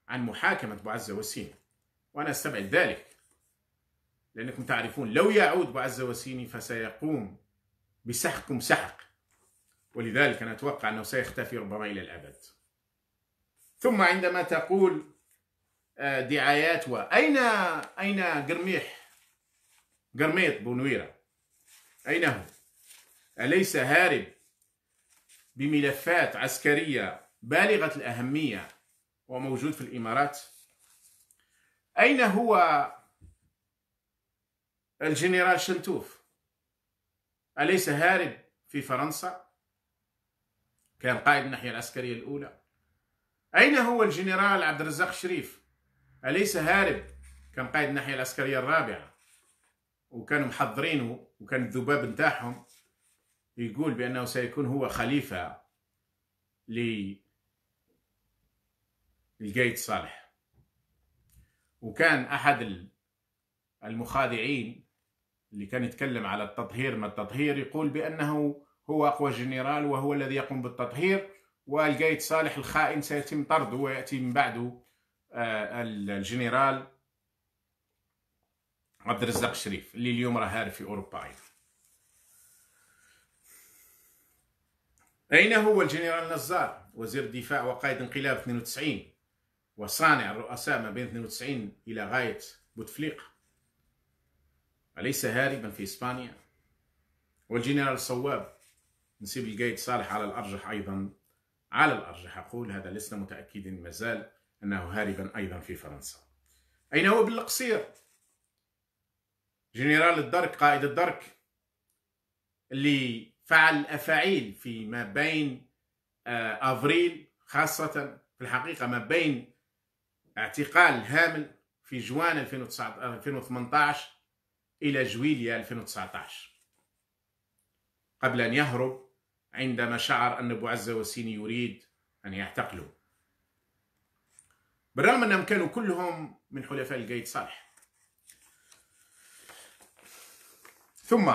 عن محاكمة بعزة وسيني وأنا أستبعد ذلك لأنكم تعرفون لو يعود بعزة وسيني فسيقوم بسحقكم سحق ولذلك أنا أتوقع أنه سيختفي ربما إلى الأبد ثم عندما تقول آه، دعايات وأين أين قرميح قرميط بونويرة أين هو أليس هارب بملفات عسكرية بالغة الأهمية وموجود في الإمارات؟ أين هو الجنرال شنتوف؟ أليس هارب في فرنسا؟ كان قائد الناحية العسكرية الأولى أين هو الجنرال عبد الرزاق شريف؟ أليس هارب كان قائد الناحية العسكرية الرابعة وكانوا محضرينه وكان الذباب نتاعهم يقول بأنه سيكون هو خليفة للقيد صالح وكان أحد المخادعين اللي كان يتكلم على التطهير ما التطهير يقول بأنه هو أقوى جنرال وهو الذي يقوم بالتطهير والقيد صالح الخائن سيتم طرده ويأتي من بعده آه، الجنرال عبد الرزاق الشريف اللي اليوم راه هارب في أوروبا أيضا أين هو الجنرال نزار وزير الدفاع وقائد انقلاب 92 وصانع الرؤساء ما بين 92 إلى غاية بوتفليقة أليس هاربا في إسبانيا والجنرال صواب نسيب القايد صالح على الأرجح أيضا على الأرجح أقول هذا لسنا متأكدين مازال أنه هاربا أيضا في فرنسا أين هو بالقصير جنرال الدرك قائد الدرك اللي فعل الافاعيل في ما بين آه، أفريل خاصة في الحقيقة ما بين اعتقال هامل في جوان 2018 إلى جويليا 2019 قبل أن يهرب عندما شعر أن أبو عزة وسيني يريد أن يعتقله بالرغم أنهم كانوا كلهم من حلفاء القيد صالح ثم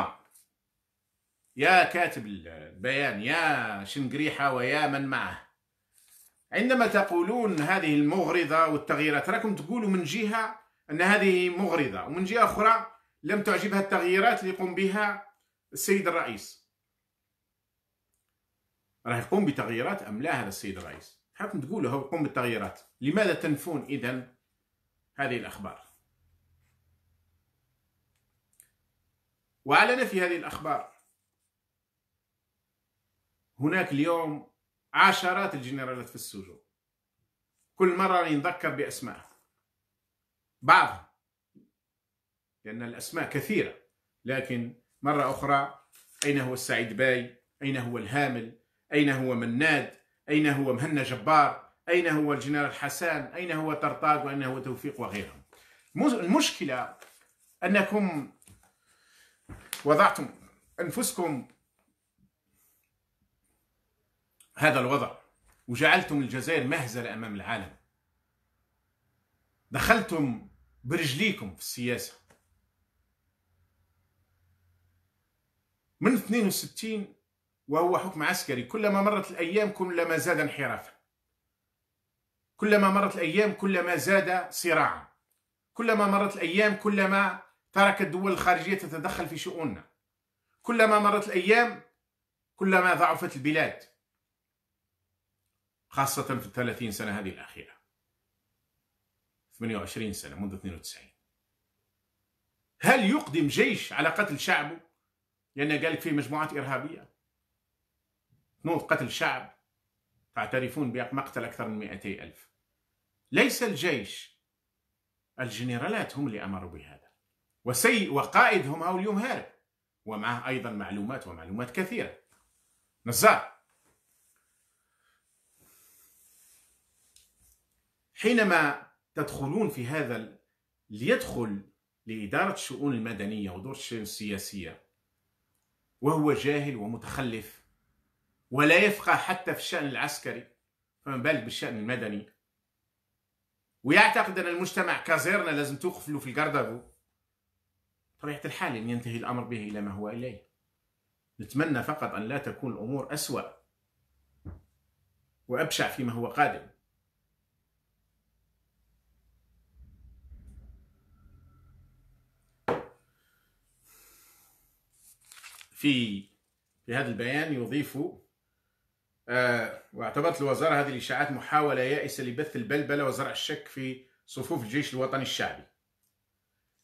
يا كاتب البيان يا شنقريحة ويا من معه عندما تقولون هذه المغرضة والتغييرات راكم تقولوا من جهة أن هذه مغرضة ومن جهة أخرى لم تعجبها التغييرات اللي يقوم بها السيد الرئيس راه يقوم بتغييرات أم لا هذا السيد الرئيس راكم تقولوا هو يقوم بالتغييرات لماذا تنفون إذا هذه الأخبار وعلى في هذه الأخبار هناك اليوم عشرات الجنرالات في السجون كل مرة نذكر بأسمائهم بعضهم لأن الأسماء كثيرة لكن مرة أخرى أين هو السعيد باي أين هو الهامل أين هو مناد أين هو مهنا جبار أين هو الجنرال حسان أين هو طرطاق وأين هو توفيق وغيرهم المشكلة أنكم وضعتم أنفسكم هذا الوضع وجعلتم الجزائر مهزلة أمام العالم دخلتم برجليكم في السياسة من 62 وهو حكم عسكري كلما مرت الأيام كلما زاد انحرافا كلما مرت الأيام كلما زاد صراعا كلما مرت الأيام كلما تركت الدول الخارجية تتدخل في شؤوننا كلما مرت الأيام كلما ضعفت البلاد خاصة في الثلاثين سنة هذه الأخيرة 28 سنة منذ 92 هل يقدم جيش على قتل شعبه لأنه قال لك في مجموعات إرهابية نوض قتل شعب تعترفون بمقتل أكثر من 200 ألف ليس الجيش الجنرالات هم اللي أمروا بهذا وسي وقائدهم هو اليوم هارب ومعه أيضا معلومات ومعلومات كثيرة نزار حينما تدخلون في هذا ليدخل لإدارة الشؤون المدنية ودور الشؤون السياسية وهو جاهل ومتخلف ولا يفقه حتى في الشأن العسكري فما بالك بالشأن المدني ويعتقد أن المجتمع كازيرنا لازم توقف له في الكاردافو طبيعة الحال أن ينتهي الأمر به إلى ما هو إليه نتمنى فقط أن لا تكون الأمور أسوأ وأبشع فيما هو قادم في في هذا البيان يضيف آه، واعتبرت الوزارة هذه الإشاعات محاولة يائسة لبث البلبلة وزرع الشك في صفوف الجيش الوطني الشعبي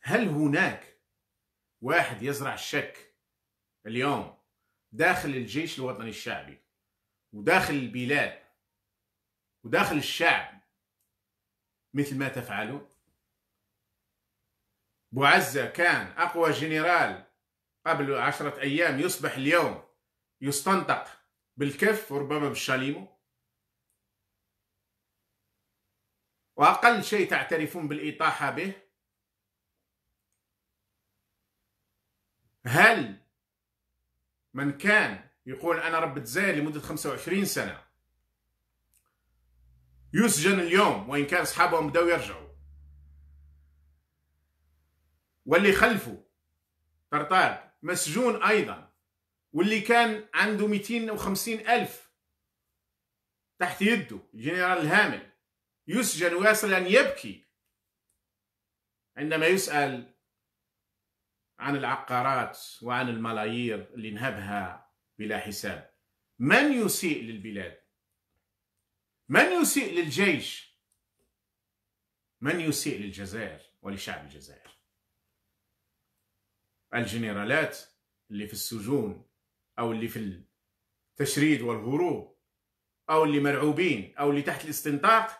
هل هناك واحد يزرع الشك اليوم داخل الجيش الوطني الشعبي وداخل البلاد وداخل الشعب مثل ما تفعلوا بوعزة كان أقوى جنرال قبل عشرة أيام يصبح اليوم يستنطق بالكف وربما بالشاليمو وأقل شيء تعترفون بالإطاحة به هل من كان يقول أنا رب الجزائر لمدة 25 سنة يسجن اليوم وإن كان أصحابهم بدأوا يرجعوا واللي خلفه طرطاب مسجون أيضا واللي كان عنده 250 ألف تحت يده الجنرال الهامل يسجن ويصل أن يبكي عندما يسأل عن العقارات وعن الملايير اللي نهبها بلا حساب من يسيء للبلاد من يسيء للجيش من يسيء للجزائر ولشعب الجزائر الجنرالات اللي في السجون أو اللي في التشريد والهروب أو اللي مرعوبين أو اللي تحت الاستنطاق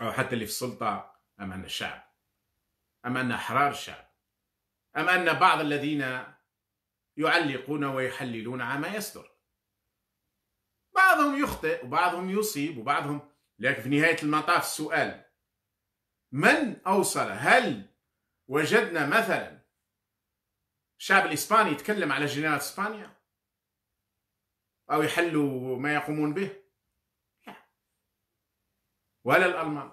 أو حتى اللي في السلطة أم أن الشعب أم أن أحرار الشعب أم أن بعض الذين يعلقون ويحللون عما يصدر بعضهم يخطئ وبعضهم يصيب وبعضهم لكن في نهاية المطاف السؤال من أوصل هل وجدنا مثلا الشعب الإسباني يتكلم على جنرال إسبانيا أو يحلوا ما يقومون به ولا الألمان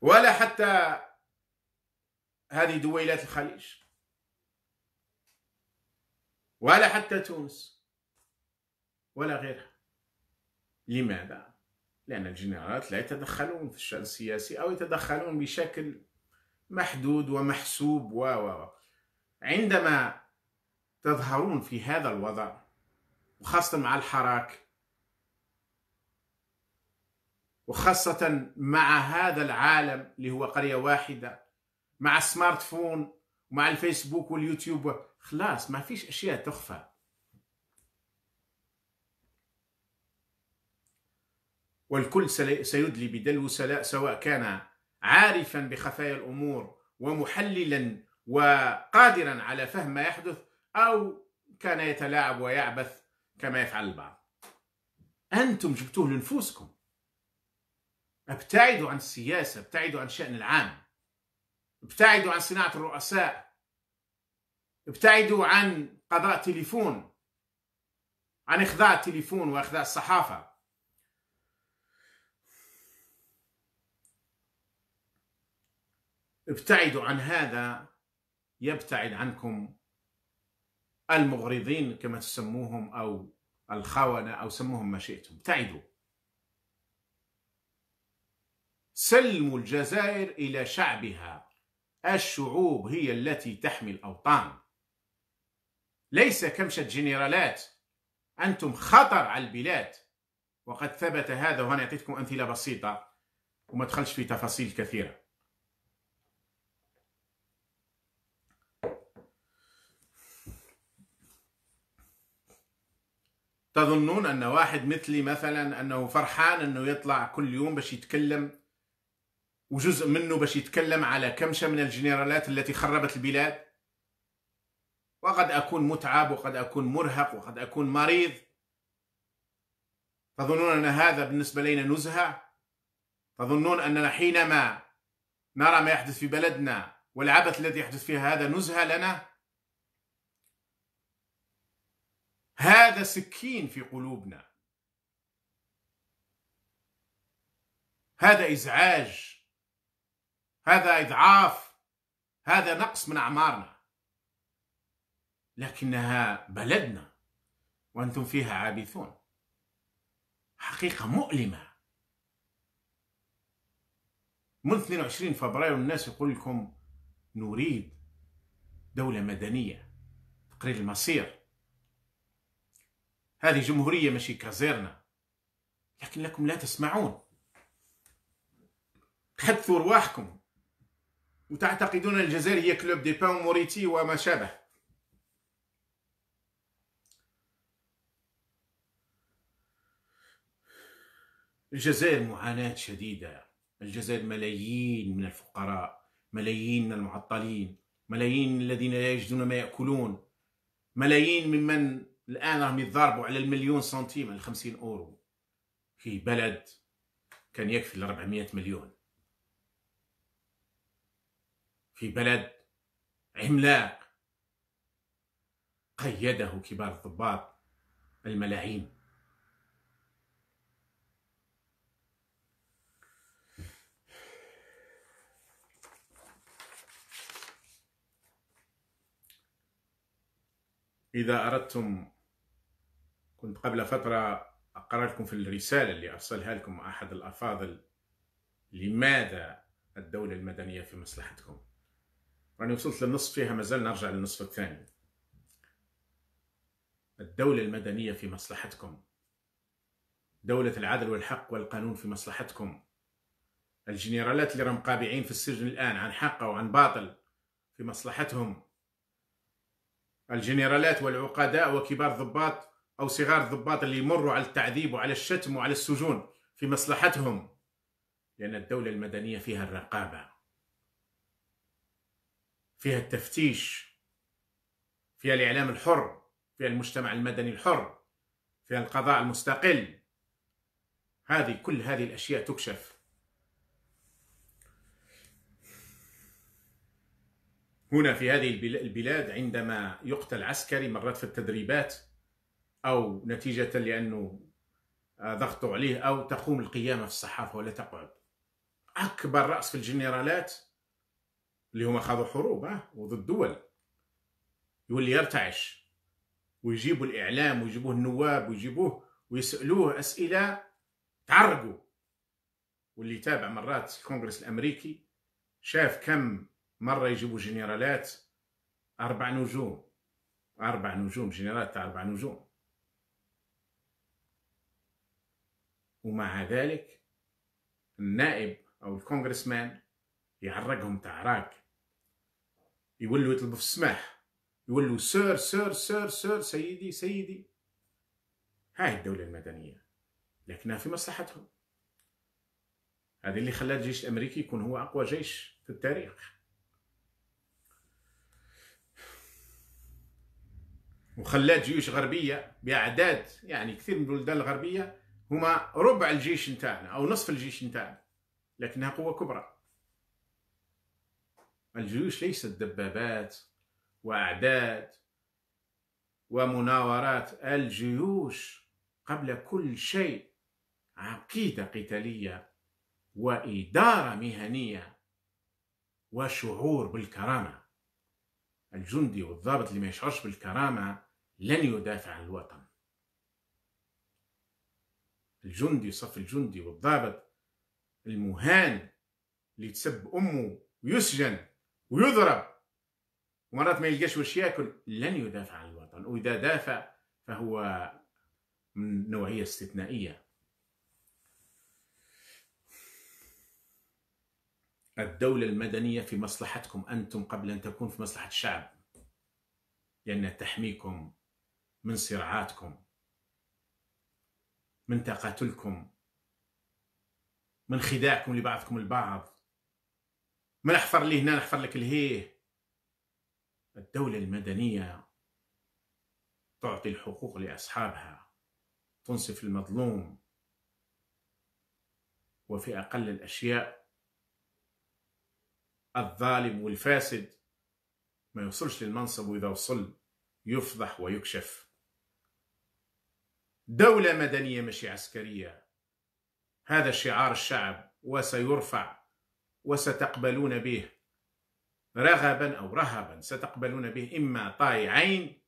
ولا حتى هذه دويلات الخليج ولا حتى تونس ولا غيرها لماذا لأن الجنرالات لا يتدخلون في الشأن السياسي أو يتدخلون بشكل محدود ومحسوب و و عندما تظهرون في هذا الوضع وخاصة مع الحراك وخاصة مع هذا العالم اللي هو قرية واحدة مع السمارت فون ومع الفيسبوك واليوتيوب خلاص ما فيش أشياء تخفى والكل سيدلي بدلو سلاء سواء كان عارفا بخفايا الأمور ومحللا وقادرا على فهم ما يحدث أو كان يتلاعب ويعبث كما يفعل البعض أنتم جبتوه لنفوسكم ابتعدوا عن السياسة ابتعدوا عن الشأن العام ابتعدوا عن صناعة الرؤساء ابتعدوا عن قضاء تليفون عن إخضاع التليفون وإخضاع الصحافة ابتعدوا عن هذا يبتعد عنكم المغرضين كما تسموهم أو الخونة أو سموهم ما شئتم ابتعدوا سلموا الجزائر إلى شعبها الشعوب هي التي تحمي الأوطان ليس كمشة جنرالات أنتم خطر على البلاد وقد ثبت هذا وأنا أعطيتكم أمثلة بسيطة وما دخلش في تفاصيل كثيرة تظنون ان واحد مثلي مثلا انه فرحان انه يطلع كل يوم باش يتكلم وجزء منه باش يتكلم على كمشه من الجنرالات التي خربت البلاد وقد اكون متعب وقد اكون مرهق وقد اكون مريض تظنون ان هذا بالنسبه لنا نزهه تظنون اننا حينما نرى ما يحدث في بلدنا والعبث الذي يحدث فيها هذا نزهه لنا هذا سكين في قلوبنا هذا ازعاج هذا اضعاف هذا نقص من اعمارنا لكنها بلدنا وانتم فيها عابثون حقيقه مؤلمه من 22 فبراير الناس يقول لكم نريد دوله مدنيه تقرير المصير هذه جمهورية ماشي كازيرنا لكن لكم لا تسمعون تحدثوا رواحكم وتعتقدون الجزائر هي كلوب دي بان موريتي وما شابه الجزائر معاناة شديدة الجزائر ملايين من الفقراء ملايين من المعطلين ملايين الذين لا يجدون ما يأكلون ملايين ممن الان راهم يتضاربوا على المليون سنتيم على 50 اورو في بلد كان يكفي ل 400 مليون في بلد عملاق قيده كبار الضباط الملاعين إذا أردتم كنت قبل فترة أقرأ لكم في الرسالة اللي أرسلها لكم أحد الأفاضل لماذا الدولة المدنية في مصلحتكم راني وصلت للنصف فيها مازال نرجع للنصف الثاني الدولة المدنية في مصلحتكم دولة العدل والحق والقانون في مصلحتكم الجنرالات اللي راهم قابعين في السجن الآن عن حق وعن باطل في مصلحتهم الجنرالات والعقداء وكبار ضباط أو صغار الضباط اللي يمروا على التعذيب وعلى الشتم وعلى السجون في مصلحتهم لأن الدولة المدنية فيها الرقابة فيها التفتيش فيها الإعلام الحر فيها المجتمع المدني الحر فيها القضاء المستقل هذه كل هذه الأشياء تكشف هنا في هذه البلاد عندما يقتل عسكري مرات في التدريبات أو نتيجة لأنه آه، ضغطوا عليه أو تقوم القيامة في الصحافة ولا تقعد أكبر رأس في الجنرالات اللي هما خاضوا حروب أه وضد دول يولي يرتعش ويجيبوا الإعلام ويجيبوه النواب ويجيبوه ويسألوه أسئلة تعرقوا واللي تابع مرات الكونغرس الأمريكي شاف كم مرة يجيبوا جنرالات أربع نجوم أربع نجوم جنرالات تاع أربع نجوم ومع ذلك النائب او الكونغرسمان يعرقهم تعراق يولوا يطلبوا في السماح يولوا سير سير سير سير سيدي سيدي هاي الدولة المدنية لكنها في مصلحتهم هذا اللي خلى الجيش الامريكي يكون هو اقوى جيش في التاريخ وخلى جيوش غربيه باعداد يعني كثير من البلدان الغربيه هما ربع الجيش نتاعنا او نصف الجيش نتاعنا لكنها قوه كبرى الجيوش ليست دبابات واعداد ومناورات الجيوش قبل كل شيء عقيده قتاليه واداره مهنيه وشعور بالكرامه الجندي والضابط اللي ما يشعرش بالكرامه لن يدافع عن الوطن الجندي صف الجندي والضابط المهان اللي تسب امه ويسجن ويضرب ومرات ما يلقاش واش ياكل لن يدافع عن الوطن واذا دافع فهو من نوعيه استثنائيه الدولة المدنية في مصلحتكم أنتم قبل أن تكون في مصلحة الشعب لأنها تحميكم من صراعاتكم من تقاتلكم من خداعكم لبعضكم البعض ما نحفر لي هنا نحفر لك لهيه الدولة المدنية تعطي الحقوق لأصحابها تنصف المظلوم وفي أقل الأشياء الظالم والفاسد ما يوصلش للمنصب وإذا وصل يفضح ويكشف دولة مدنية مش عسكرية هذا شعار الشعب وسيرفع وستقبلون به رغبا أو رهبا ستقبلون به إما طائعين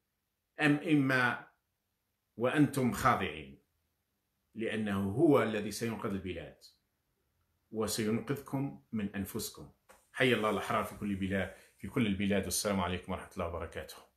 أم إما وأنتم خاضعين لأنه هو الذي سينقذ البلاد وسينقذكم من أنفسكم حي الله الأحرار في كل بلاد في كل البلاد والسلام عليكم ورحمة الله وبركاته